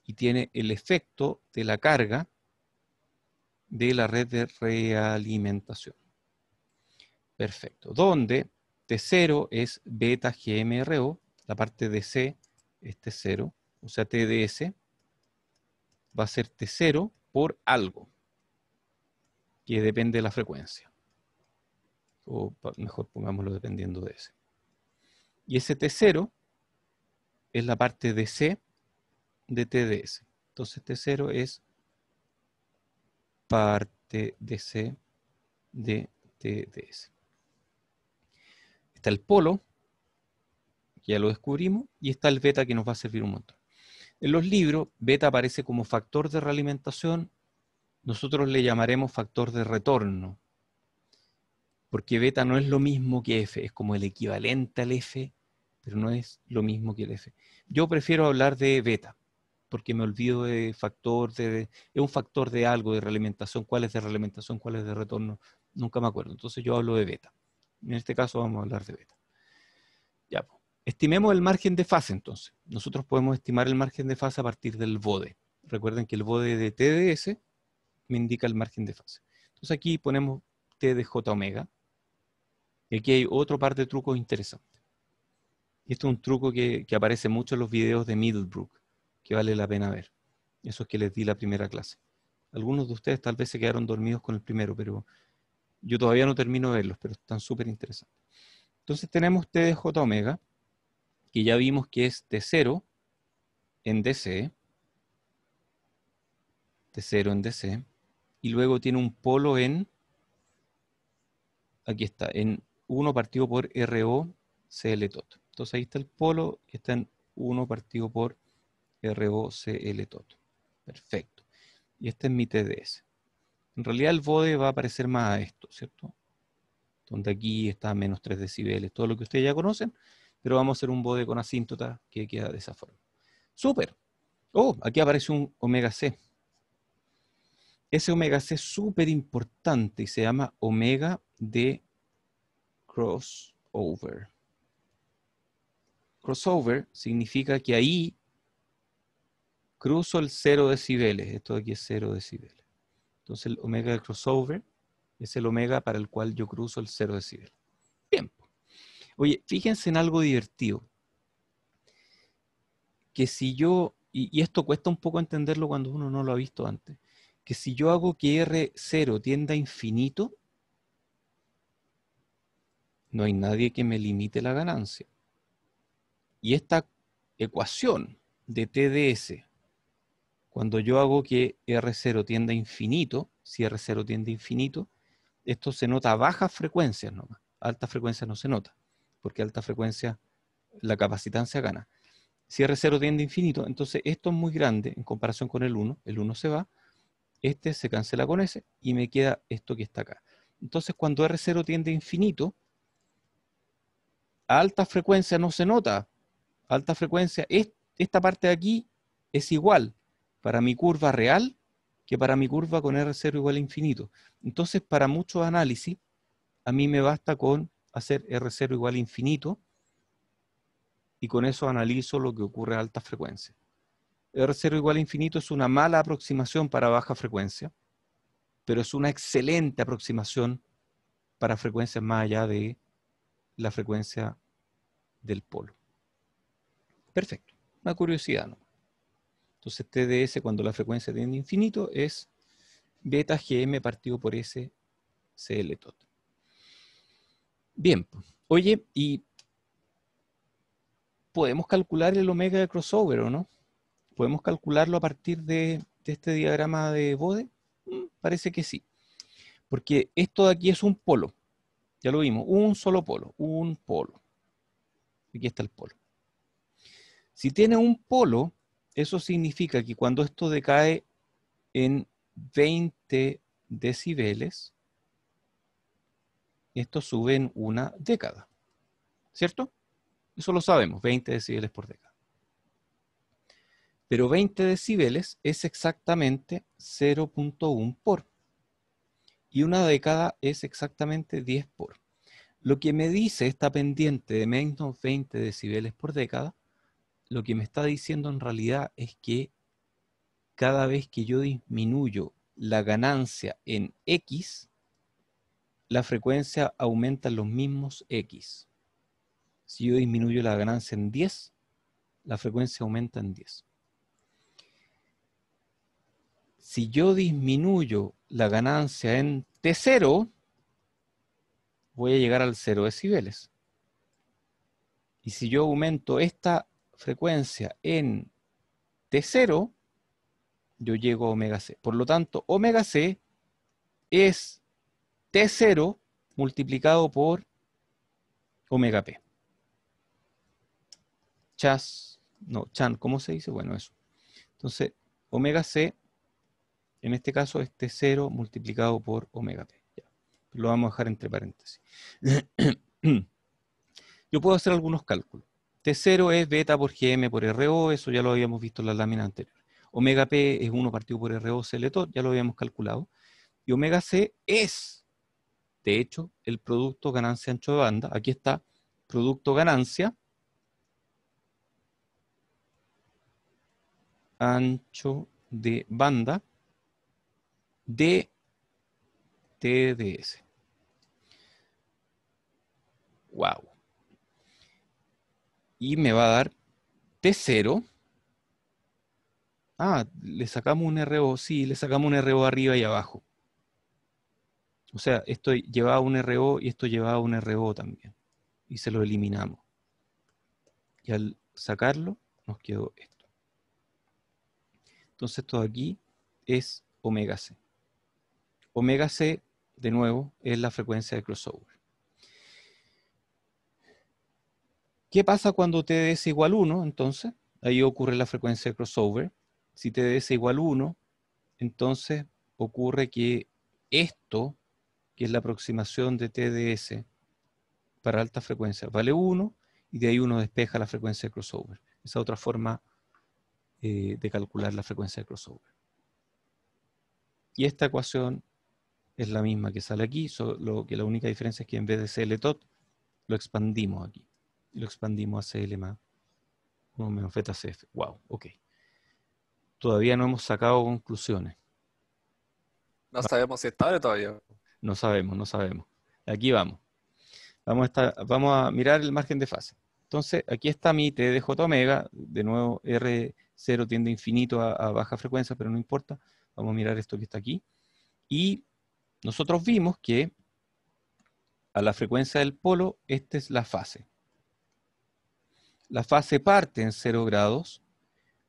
y tiene el efecto de la carga de la red de realimentación. Perfecto. Donde T0 es beta GMRO, la parte de C es T0, o sea TDS, va a ser T0 por algo, que depende de la frecuencia. O mejor pongámoslo dependiendo de S. Y ese T0 es la parte de C de tds Entonces T0 es parte de C de tds Está el polo, ya lo descubrimos, y está el beta que nos va a servir un montón. En los libros, beta aparece como factor de realimentación, nosotros le llamaremos factor de retorno, porque beta no es lo mismo que f, es como el equivalente al f, pero no es lo mismo que el F. Yo prefiero hablar de beta, porque me olvido de factor, de, es un factor de algo, de realimentación, cuál es de realimentación, cuál es de retorno, nunca me acuerdo. Entonces yo hablo de beta. En este caso vamos a hablar de beta. Ya, Estimemos el margen de fase entonces. Nosotros podemos estimar el margen de fase a partir del BODE. Recuerden que el BODE de TDS me indica el margen de fase. Entonces aquí ponemos T de J omega. Y aquí hay otro par de trucos interesantes. Y este es un truco que, aparece mucho en los videos de Middlebrook, que vale la pena ver. Eso es que les di la primera clase. Algunos de ustedes tal vez se quedaron dormidos con el primero, pero yo todavía no termino de verlos, pero están súper interesantes. Entonces tenemos T J omega, que ya vimos que es T0 en DC, T0 en DC, y luego tiene un polo en, aquí está, en 1 partido por RO CL tot. Entonces ahí está el polo que está en 1 partido por ROCL tot. Perfecto. Y este es mi TDS. En realidad el BODE va a aparecer más a esto, ¿cierto? Donde aquí está menos 3 decibeles, todo lo que ustedes ya conocen, pero vamos a hacer un BODE con asíntota que queda de esa forma. ¡Súper! Oh, aquí aparece un omega C. Ese omega C es súper importante y se llama omega de crossover. Crossover significa que ahí cruzo el 0 decibeles. Esto de aquí es 0 decibeles. Entonces el omega de crossover es el omega para el cual yo cruzo el 0 decibeles. Bien. Pues. Oye, fíjense en algo divertido. Que si yo, y, esto cuesta un poco entenderlo cuando uno no lo ha visto antes, que si yo hago que R0 tienda a infinito, no hay nadie que me limite la ganancia. Y esta ecuación de TDS, cuando yo hago que R0 tienda a infinito, si R0 tiende a infinito, esto se nota a bajas frecuencias nomás. Altas frecuencias no se nota, porque alta frecuencia la capacitancia gana. Si R0 tiende a infinito, entonces esto es muy grande en comparación con el 1, el 1 se va, este se cancela con ese y me queda esto que está acá. Entonces cuando R0 tiende a infinito, a alta frecuencia no se nota, alta frecuencia, esta parte de aquí es igual para mi curva real que para mi curva con R0 igual a infinito. Entonces, para mucho análisis, a mí me basta con hacer R0 igual a infinito y con eso analizo lo que ocurre a alta frecuencia. R0 igual a infinito es una mala aproximación para baja frecuencia, pero es una excelente aproximación para frecuencias más allá de la frecuencia del polo. Perfecto, una curiosidad. ¿no? Entonces TDS cuando la frecuencia tiene infinito es beta GM partido por S CL total. Bien, oye, y podemos calcular el omega de crossover, ¿o no? ¿Podemos calcularlo a partir de, este diagrama de Bode? Mm, parece que sí. Porque esto de aquí es un polo. Ya lo vimos, un solo polo, un polo. Aquí está el polo. Si tiene un polo, eso significa que cuando esto decae en 20 decibeles, esto sube en una década. ¿Cierto? Eso lo sabemos, 20 decibeles por década. Pero 20 decibeles es exactamente 0.1 por. Y una década es exactamente 10 por. Lo que me dice esta pendiente de menos 20 decibeles por década lo que me está diciendo en realidad es que cada vez que yo disminuyo la ganancia en X, la frecuencia aumenta en los mismos X. Si yo disminuyo la ganancia en 10, la frecuencia aumenta en 10. Si yo disminuyo la ganancia en T0, voy a llegar al 0 decibeles. Y si yo aumento esta frecuencia en T0, yo llego a omega C. Por lo tanto, omega C es T0 multiplicado por omega P. Chas, no, Chan, ¿cómo se dice? Bueno, eso. Entonces, omega C, en este caso es T0 multiplicado por omega P. Lo vamos a dejar entre paréntesis. yo puedo hacer algunos cálculos. T0 es beta por GM por RO, eso ya lo habíamos visto en la lámina anterior. Omega P es 1 partido por RO selector, ya lo habíamos calculado. Y omega C es, de hecho, el producto ganancia ancho de banda. Aquí está, producto ganancia. Ancho de banda de TDS. Guau y me va a dar T0. Ah, le sacamos un RO, sí, le sacamos un RO arriba y abajo. O sea, esto llevaba un RO y esto llevaba un RO también. Y se lo eliminamos. Y al sacarlo, nos quedó esto. Entonces esto de aquí es omega C. Omega C, de nuevo, es la frecuencia de crossover. ¿Qué pasa cuando TDS igual 1? Entonces, ahí ocurre la frecuencia de crossover. Si TDS igual 1, entonces ocurre que esto, que es la aproximación de TDS para alta frecuencia, vale 1 y de ahí uno despeja la frecuencia de crossover. Esa es otra forma eh, de calcular la frecuencia de crossover. Y esta ecuación es la misma que sale aquí, solo que la única diferencia es que en vez de CLTOT lo expandimos aquí y lo expandimos a CLMA. 1 menos feta CF. Wow, ok. Todavía no hemos sacado conclusiones. No sabemos si está todavía. No sabemos, no sabemos. Aquí vamos. Vamos a, mirar el margen de fase. Entonces, aquí está mi T de J omega. De nuevo, R0 tiende infinito a baja frecuencia, pero no importa. Vamos a mirar esto que está aquí. Y nosotros vimos que a la frecuencia del polo, esta es la fase la fase parte en 0 grados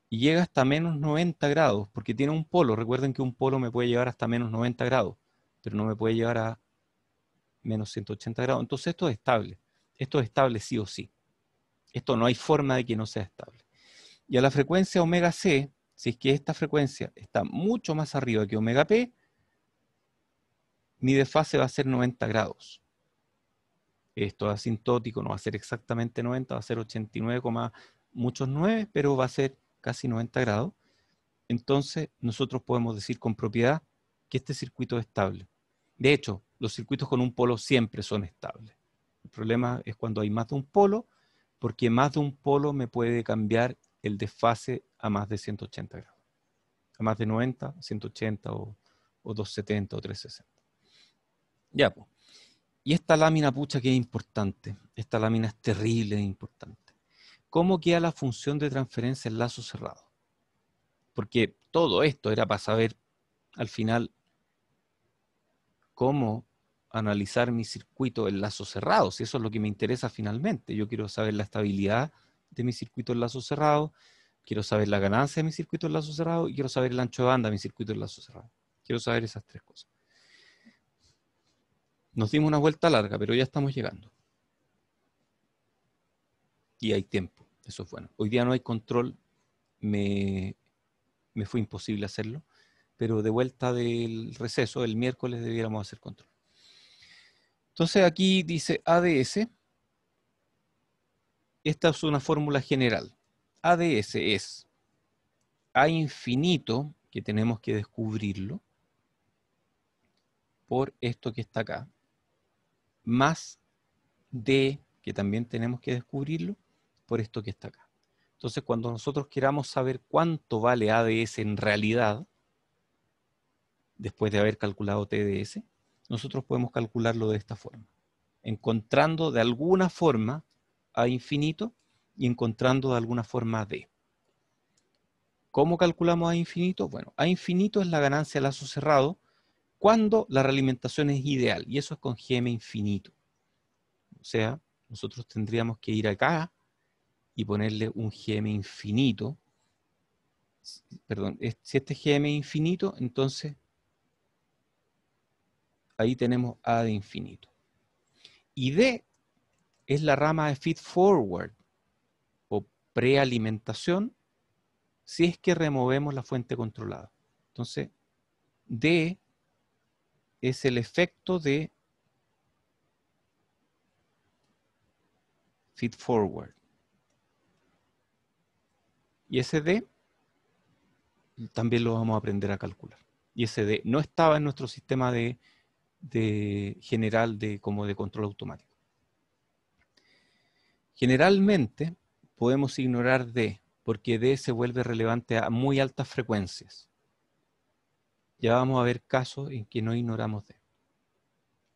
y llega hasta menos 90 grados, porque tiene un polo. Recuerden que un polo me puede llevar hasta menos 90 grados, pero no me puede llevar a menos 180 grados. Entonces esto es estable. Esto es estable sí o sí. Esto no hay forma de que no sea estable. Y a la frecuencia omega C, si es que esta frecuencia está mucho más arriba que omega P, mi desfase va a ser 90 grados. Esto es asintótico, no va a ser exactamente 90, va a ser 89, muchos 9, pero va a ser casi 90 grados. Entonces, nosotros podemos decir con propiedad que este circuito es estable. De hecho, los circuitos con un polo siempre son estables. El problema es cuando hay más de un polo, porque más de un polo me puede cambiar el desfase a más de 180 grados. A más de 90, 180 o, o 270 o 360. Ya, pues. Y esta lámina, pucha, que es importante. Esta lámina es terrible, e importante. ¿Cómo queda la función de transferencia en lazo cerrado? Porque todo esto era para saber al final cómo analizar mi circuito en lazo cerrado, si eso es lo que me interesa finalmente. Yo quiero saber la estabilidad de mi circuito en lazo cerrado, quiero saber la ganancia de mi circuito en lazo cerrado y quiero saber el ancho de banda de mi circuito en lazo cerrado. Quiero saber esas tres cosas. Nos dimos una vuelta larga, pero ya estamos llegando. Y hay tiempo, eso es bueno. Hoy día no hay control, me, me fue imposible hacerlo, pero de vuelta del receso, el miércoles debiéramos hacer control. Entonces aquí dice ADS. Esta es una fórmula general. ADS es A infinito, que tenemos que descubrirlo, por esto que está acá, más D, que también tenemos que descubrirlo, por esto que está acá. Entonces, cuando nosotros queramos saber cuánto vale ADS en realidad, después de haber calculado TDS, nosotros podemos calcularlo de esta forma, encontrando de alguna forma a infinito y encontrando de alguna forma D. ¿Cómo calculamos a infinito? Bueno, a infinito es la ganancia de lazo cerrado cuando la realimentación es ideal, y eso es con GM infinito. O sea, nosotros tendríamos que ir acá y ponerle un GM infinito. Perdón, si este GM infinito, entonces ahí tenemos A de infinito. Y D es la rama de feed forward o prealimentación si es que removemos la fuente controlada. Entonces, D es el efecto de feedforward. forward. Y ese D también lo vamos a aprender a calcular. Y ese D no estaba en nuestro sistema de, general de, como de control automático. Generalmente podemos ignorar D, porque D se vuelve relevante a muy altas frecuencias ya vamos a ver casos en que no ignoramos D.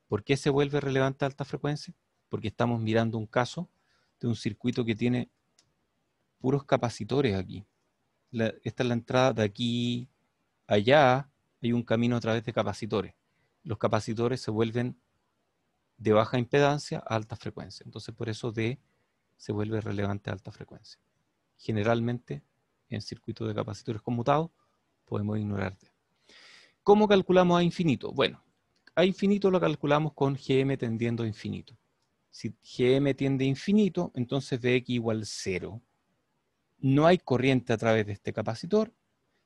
¿Por qué se vuelve relevante a alta frecuencia? Porque estamos mirando un caso de un circuito que tiene puros capacitores aquí. esta es la entrada de aquí allá, hay un camino a través de capacitores. Los capacitores se vuelven de baja impedancia a alta frecuencia. Entonces, por eso D se vuelve relevante a alta frecuencia. Generalmente, en circuitos de capacitores conmutados, podemos ignorar D. ¿Cómo calculamos a infinito? Bueno, a infinito lo calculamos con gm tendiendo a infinito. Si gm tiende a infinito, entonces x igual 0. No hay corriente a través de este capacitor.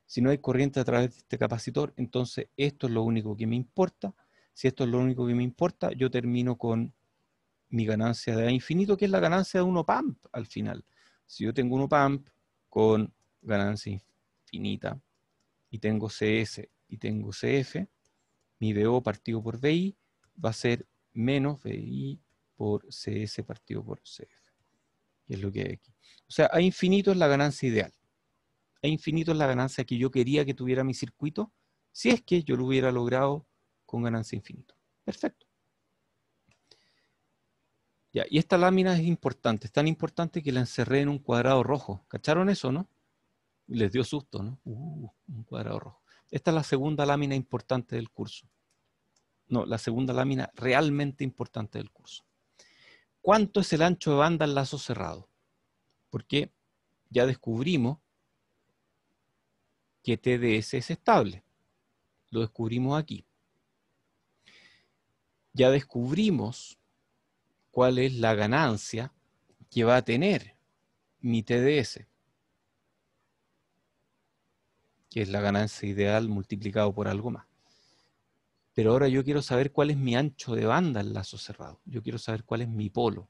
Si no hay corriente a través de este capacitor, entonces esto es lo único que me importa. Si esto es lo único que me importa, yo termino con mi ganancia de A infinito, que es la ganancia de 1 pump al final. Si yo tengo un pump con ganancia infinita y tengo CS y tengo CF, mi BO partido por VI va a ser menos BI por CS partido por CF. Y es lo que hay aquí. O sea, a infinito es la ganancia ideal. A infinito es la ganancia que yo quería que tuviera mi circuito, si es que yo lo hubiera logrado con ganancia infinita. Perfecto. y esta lámina es importante, es tan importante que la encerré en un cuadrado rojo. ¿Cacharon eso, no? Les dio susto, ¿no? Uh, un cuadrado rojo. Esta es la segunda lámina importante del curso. No, la segunda lámina realmente importante del curso. ¿Cuánto es el ancho de banda al lazo cerrado? Porque ya descubrimos que TDS es estable. Lo descubrimos aquí. Ya descubrimos cuál es la ganancia que va a tener mi TDS que es la ganancia ideal multiplicado por algo más. Pero ahora yo quiero saber cuál es mi ancho de banda en lazo cerrado. Yo quiero saber cuál es mi polo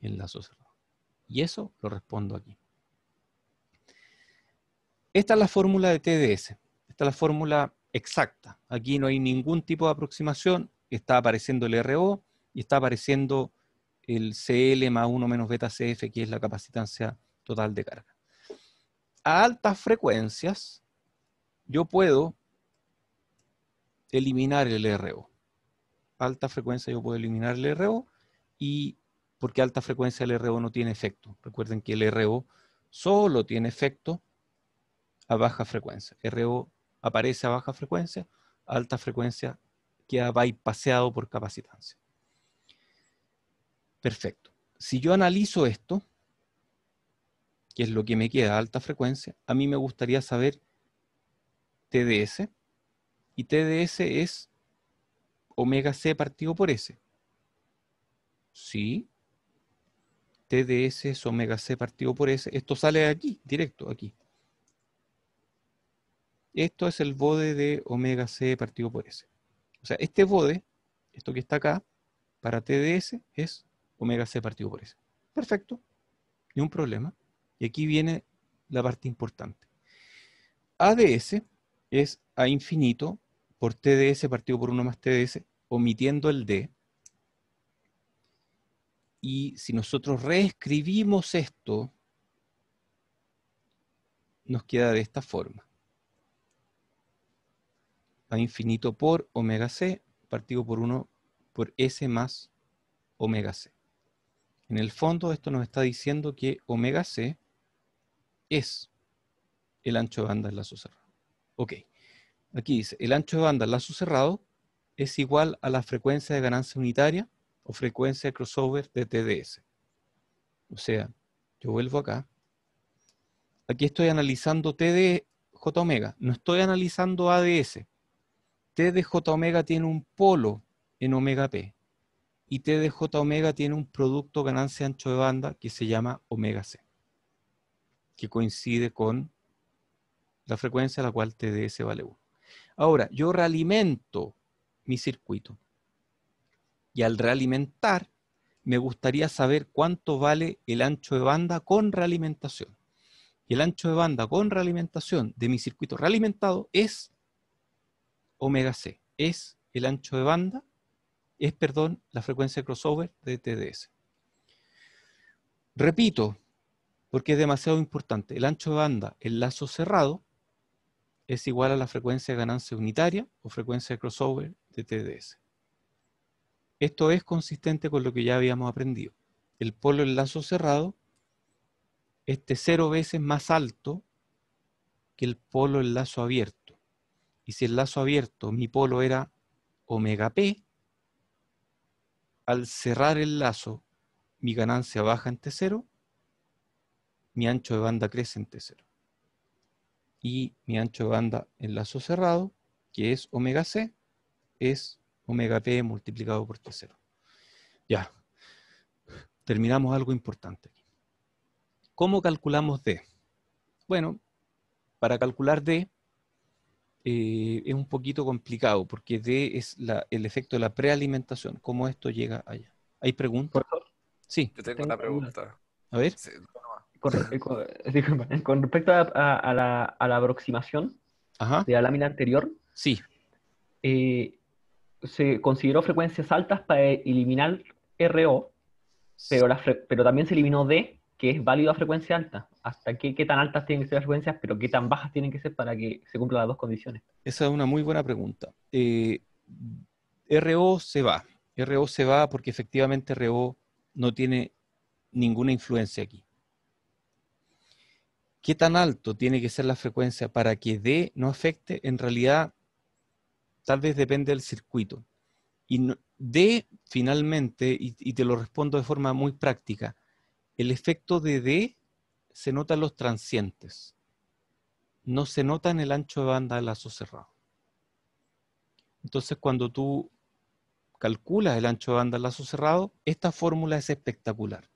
en lazo cerrado. Y eso lo respondo aquí. Esta es la fórmula de TDS. Esta es la fórmula exacta. Aquí no hay ningún tipo de aproximación. Está apareciendo el RO y está apareciendo el CL más 1 menos beta CF, que es la capacitancia total de carga. A altas frecuencias, yo puedo eliminar el RO. Alta frecuencia yo puedo eliminar el RO y porque alta frecuencia el RO no tiene efecto. Recuerden que el RO solo tiene efecto a baja frecuencia. RO aparece a baja frecuencia, alta frecuencia queda bypaseado por capacitancia. Perfecto. Si yo analizo esto, que es lo que me queda alta frecuencia, a mí me gustaría saber TDS, y TDS es omega C partido por S. ¿Sí? TDS es omega C partido por S. Esto sale aquí, directo, aquí. Esto es el bode de omega C partido por S. O sea, este bode, esto que está acá, para TDS es omega C partido por S. Perfecto. Ni un problema. Y aquí viene la parte importante. ADS es a infinito por TDS partido por 1 más TDS, omitiendo el D. Y si nosotros reescribimos esto, nos queda de esta forma. A infinito por omega c partido por 1 por s más omega c. En el fondo esto nos está diciendo que omega c es el ancho de banda de la sucesión Ok. Aquí dice, el ancho de banda lazo cerrado es igual a la frecuencia de ganancia unitaria o frecuencia de crossover de TDS. O sea, yo vuelvo acá. Aquí estoy analizando TDJ omega. No estoy analizando ADS. TDJ omega tiene un polo en omega P. Y TDJ omega tiene un producto ganancia ancho de banda que se llama omega C. Que coincide con la frecuencia a la cual TDS vale 1. Ahora, yo realimento mi circuito. Y al realimentar, me gustaría saber cuánto vale el ancho de banda con realimentación. Y el ancho de banda con realimentación de mi circuito realimentado es omega C. Es el ancho de banda, es, perdón, la frecuencia crossover de TDS. Repito, porque es demasiado importante, el ancho de banda, el lazo cerrado, es igual a la frecuencia de ganancia unitaria o frecuencia de crossover de TDS. Esto es consistente con lo que ya habíamos aprendido. El polo en lazo cerrado, este cero veces más alto que el polo en lazo abierto. Y si el lazo abierto, mi polo era omega P, al cerrar el lazo, mi ganancia baja en T0, mi ancho de banda crece en T0 y mi ancho de banda en lazo cerrado, que es omega C, es omega P multiplicado por T0. Ya, terminamos algo importante. ¿Cómo calculamos D? Bueno, para calcular D eh, es un poquito complicado porque D es el efecto de la prealimentación, cómo esto llega allá. ¿Hay preguntas? Sí. Yo tengo, una pregunta. A ver. Eh, con, respecto a, la, aproximación de la lámina anterior, sí. Eh, se consideró frecuencias altas para eliminar RO, pero, también se eliminó D, que es válido a frecuencia alta. Hasta qué, qué tan altas tienen que ser las frecuencias, pero qué tan bajas tienen que ser para que se cumplan las dos condiciones. Esa es una muy buena pregunta. Eh, RO se va. RO se va porque efectivamente RO no tiene ninguna influencia aquí. ¿Qué tan alto tiene que ser la frecuencia para que D no afecte? En realidad, tal vez depende del circuito. Y D, finalmente, y, te lo respondo de forma muy práctica, el efecto de D se nota en los transientes, no se nota en el ancho de banda de lazo cerrado. Entonces, cuando tú calculas el ancho de banda lazo cerrado, esta fórmula es espectacular.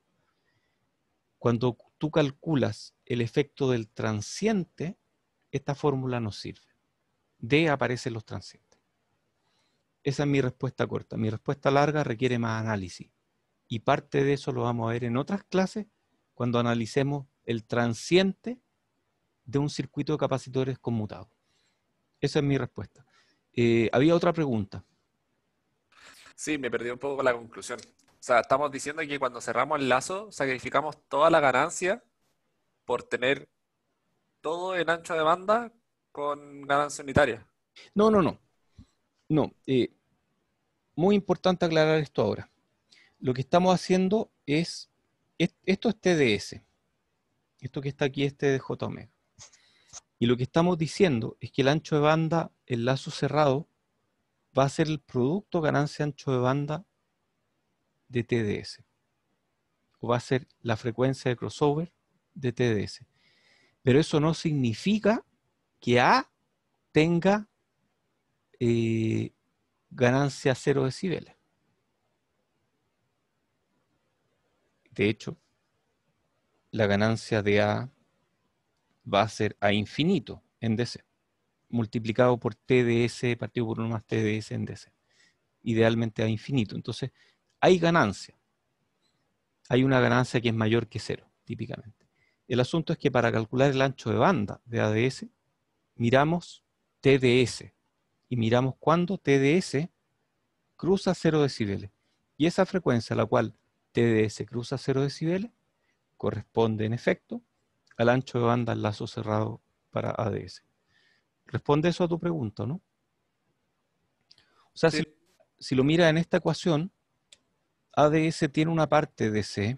Cuando tú calculas el efecto del transiente, esta fórmula nos sirve. D aparecen los transientes. Esa es mi respuesta corta. Mi respuesta larga requiere más análisis. Y parte de eso lo vamos a ver en otras clases cuando analicemos el transiente de un circuito de capacitores conmutados. Esa es mi respuesta. Eh, había otra pregunta. Sí, me perdí un poco la conclusión. O sea, estamos diciendo que cuando cerramos el lazo, sacrificamos toda la ganancia por tener todo en ancho de banda con ganancia unitaria. No, no, no. No. Eh, muy importante aclarar esto ahora. Lo que estamos haciendo es, esto es TDS. Esto que está aquí es TDJ omega. Y lo que estamos diciendo es que el ancho de banda, el lazo cerrado, va a ser el producto ganancia ancho de banda de TDS. O va a ser la frecuencia de crossover de TDS. Pero eso no significa que A tenga eh, ganancia cero decibeles. De hecho, la ganancia de A va a ser a infinito en DC, multiplicado por TDS partido por 1 más TDS en DC, idealmente a infinito. Entonces, hay ganancia. Hay una ganancia que es mayor que cero, típicamente. El asunto es que para calcular el ancho de banda de ADS, miramos TDS y miramos cuándo TDS cruza cero decibeles. Y esa frecuencia a la cual TDS cruza cero decibeles corresponde en efecto al ancho de banda al lazo cerrado para ADS. Responde eso a tu pregunta, ¿no? O sea, si lo mira en esta ecuación, ADS tiene una parte DC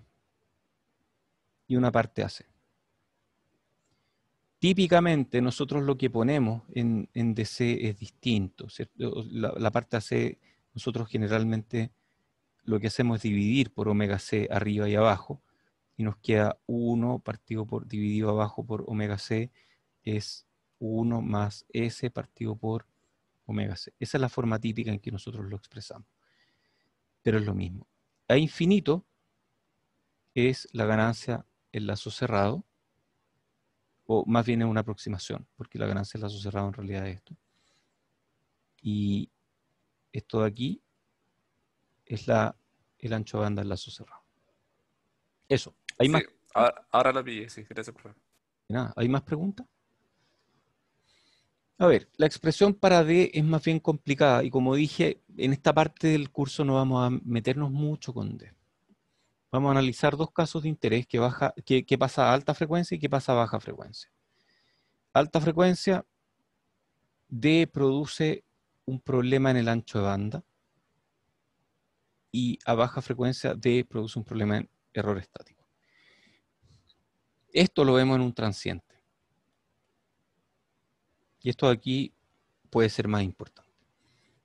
y una parte AC. Típicamente nosotros lo que ponemos en, en DC es distinto, La, parte AC nosotros generalmente lo que hacemos es dividir por omega C arriba y abajo y nos queda 1 partido por dividido abajo por omega C es 1 más S partido por omega C. Esa es la forma típica en que nosotros lo expresamos. Pero es lo mismo a infinito es la ganancia en lazo cerrado, o más bien es una aproximación, porque la ganancia en lazo cerrado en realidad es esto. Y esto de aquí es la, el ancho de banda en lazo cerrado. Eso, ¿hay más? Ahora, la sí, gracias, por Nada, ¿hay más preguntas? A ver, la expresión para D es más bien complicada y como dije, en esta parte del curso no vamos a meternos mucho con D. Vamos a analizar dos casos de interés que, pasa a alta frecuencia y qué pasa a baja frecuencia. Alta frecuencia, D produce un problema en el ancho de banda y a baja frecuencia D produce un problema en error estático. Esto lo vemos en un transiente. Y esto aquí puede ser más importante.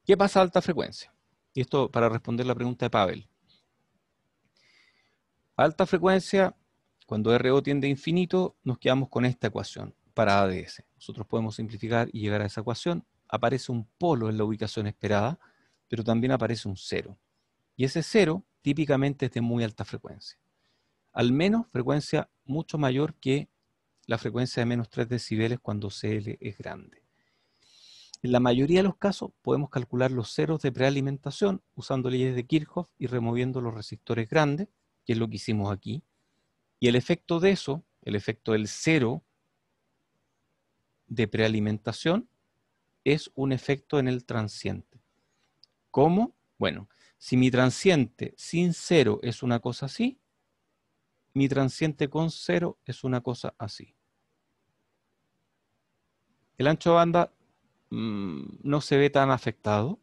¿Qué pasa a alta frecuencia? Y esto para responder la pregunta de Pavel. A alta frecuencia, cuando RO tiende a infinito, nos quedamos con esta ecuación para ADS. Nosotros podemos simplificar y llegar a esa ecuación. Aparece un polo en la ubicación esperada, pero también aparece un cero. Y ese cero típicamente es de muy alta frecuencia. Al menos frecuencia mucho mayor que la frecuencia de menos 3 decibeles cuando CL es grande. En la mayoría de los casos podemos calcular los ceros de prealimentación usando leyes de Kirchhoff y removiendo los resistores grandes, que es lo que hicimos aquí. Y el efecto de eso, el efecto del cero de prealimentación, es un efecto en el transiente. ¿Cómo? Bueno, si mi transiente sin cero es una cosa así, mi transiente con cero es una cosa así. El ancho de banda mm, no se ve tan afectado.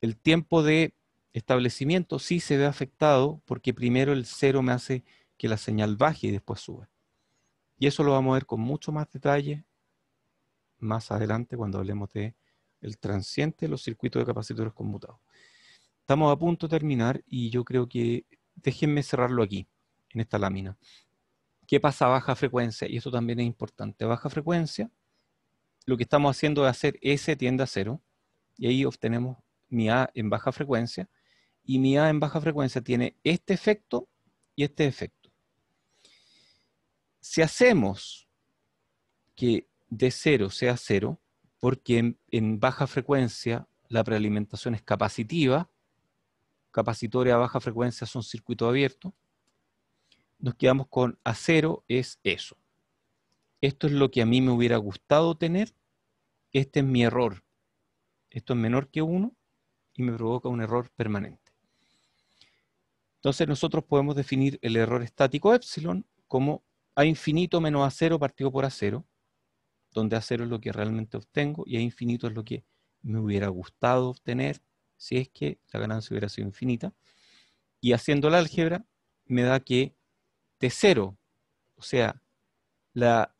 El tiempo de establecimiento sí se ve afectado porque primero el cero me hace que la señal baje y después suba. Y eso lo vamos a ver con mucho más detalle más adelante cuando hablemos de el transiente, los circuitos de capacitores conmutados. Estamos a punto de terminar y yo creo que déjenme cerrarlo aquí, en esta lámina. ¿Qué pasa a baja frecuencia? Y esto también es importante. baja frecuencia, lo que estamos haciendo es hacer S tiende a cero, y ahí obtenemos mi A en baja frecuencia, y mi A en baja frecuencia tiene este efecto y este efecto. Si hacemos que de cero sea cero, porque en, en baja frecuencia la prealimentación es capacitiva, capacitores a baja frecuencia son circuitos abiertos, nos quedamos con a 0 es eso. Esto es lo que a mí me hubiera gustado tener. Este es mi error. Esto es menor que uno y me provoca un error permanente. Entonces nosotros podemos definir el error estático epsilon como a infinito menos a cero partido por a cero, donde a cero es lo que realmente obtengo y a infinito es lo que me hubiera gustado obtener si es que la ganancia hubiera sido infinita. Y haciendo la álgebra me da que de cero, o sea, la,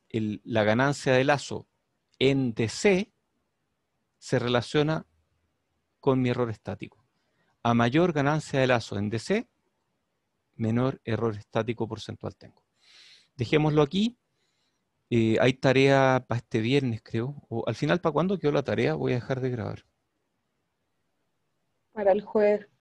ganancia de lazo en DC se relaciona con mi error estático. A mayor ganancia de lazo en DC, menor error estático porcentual tengo. Dejémoslo aquí. Eh, hay tarea para este viernes, creo. al final, ¿para cuándo quedó la tarea? Voy a dejar de grabar. Para el jueves.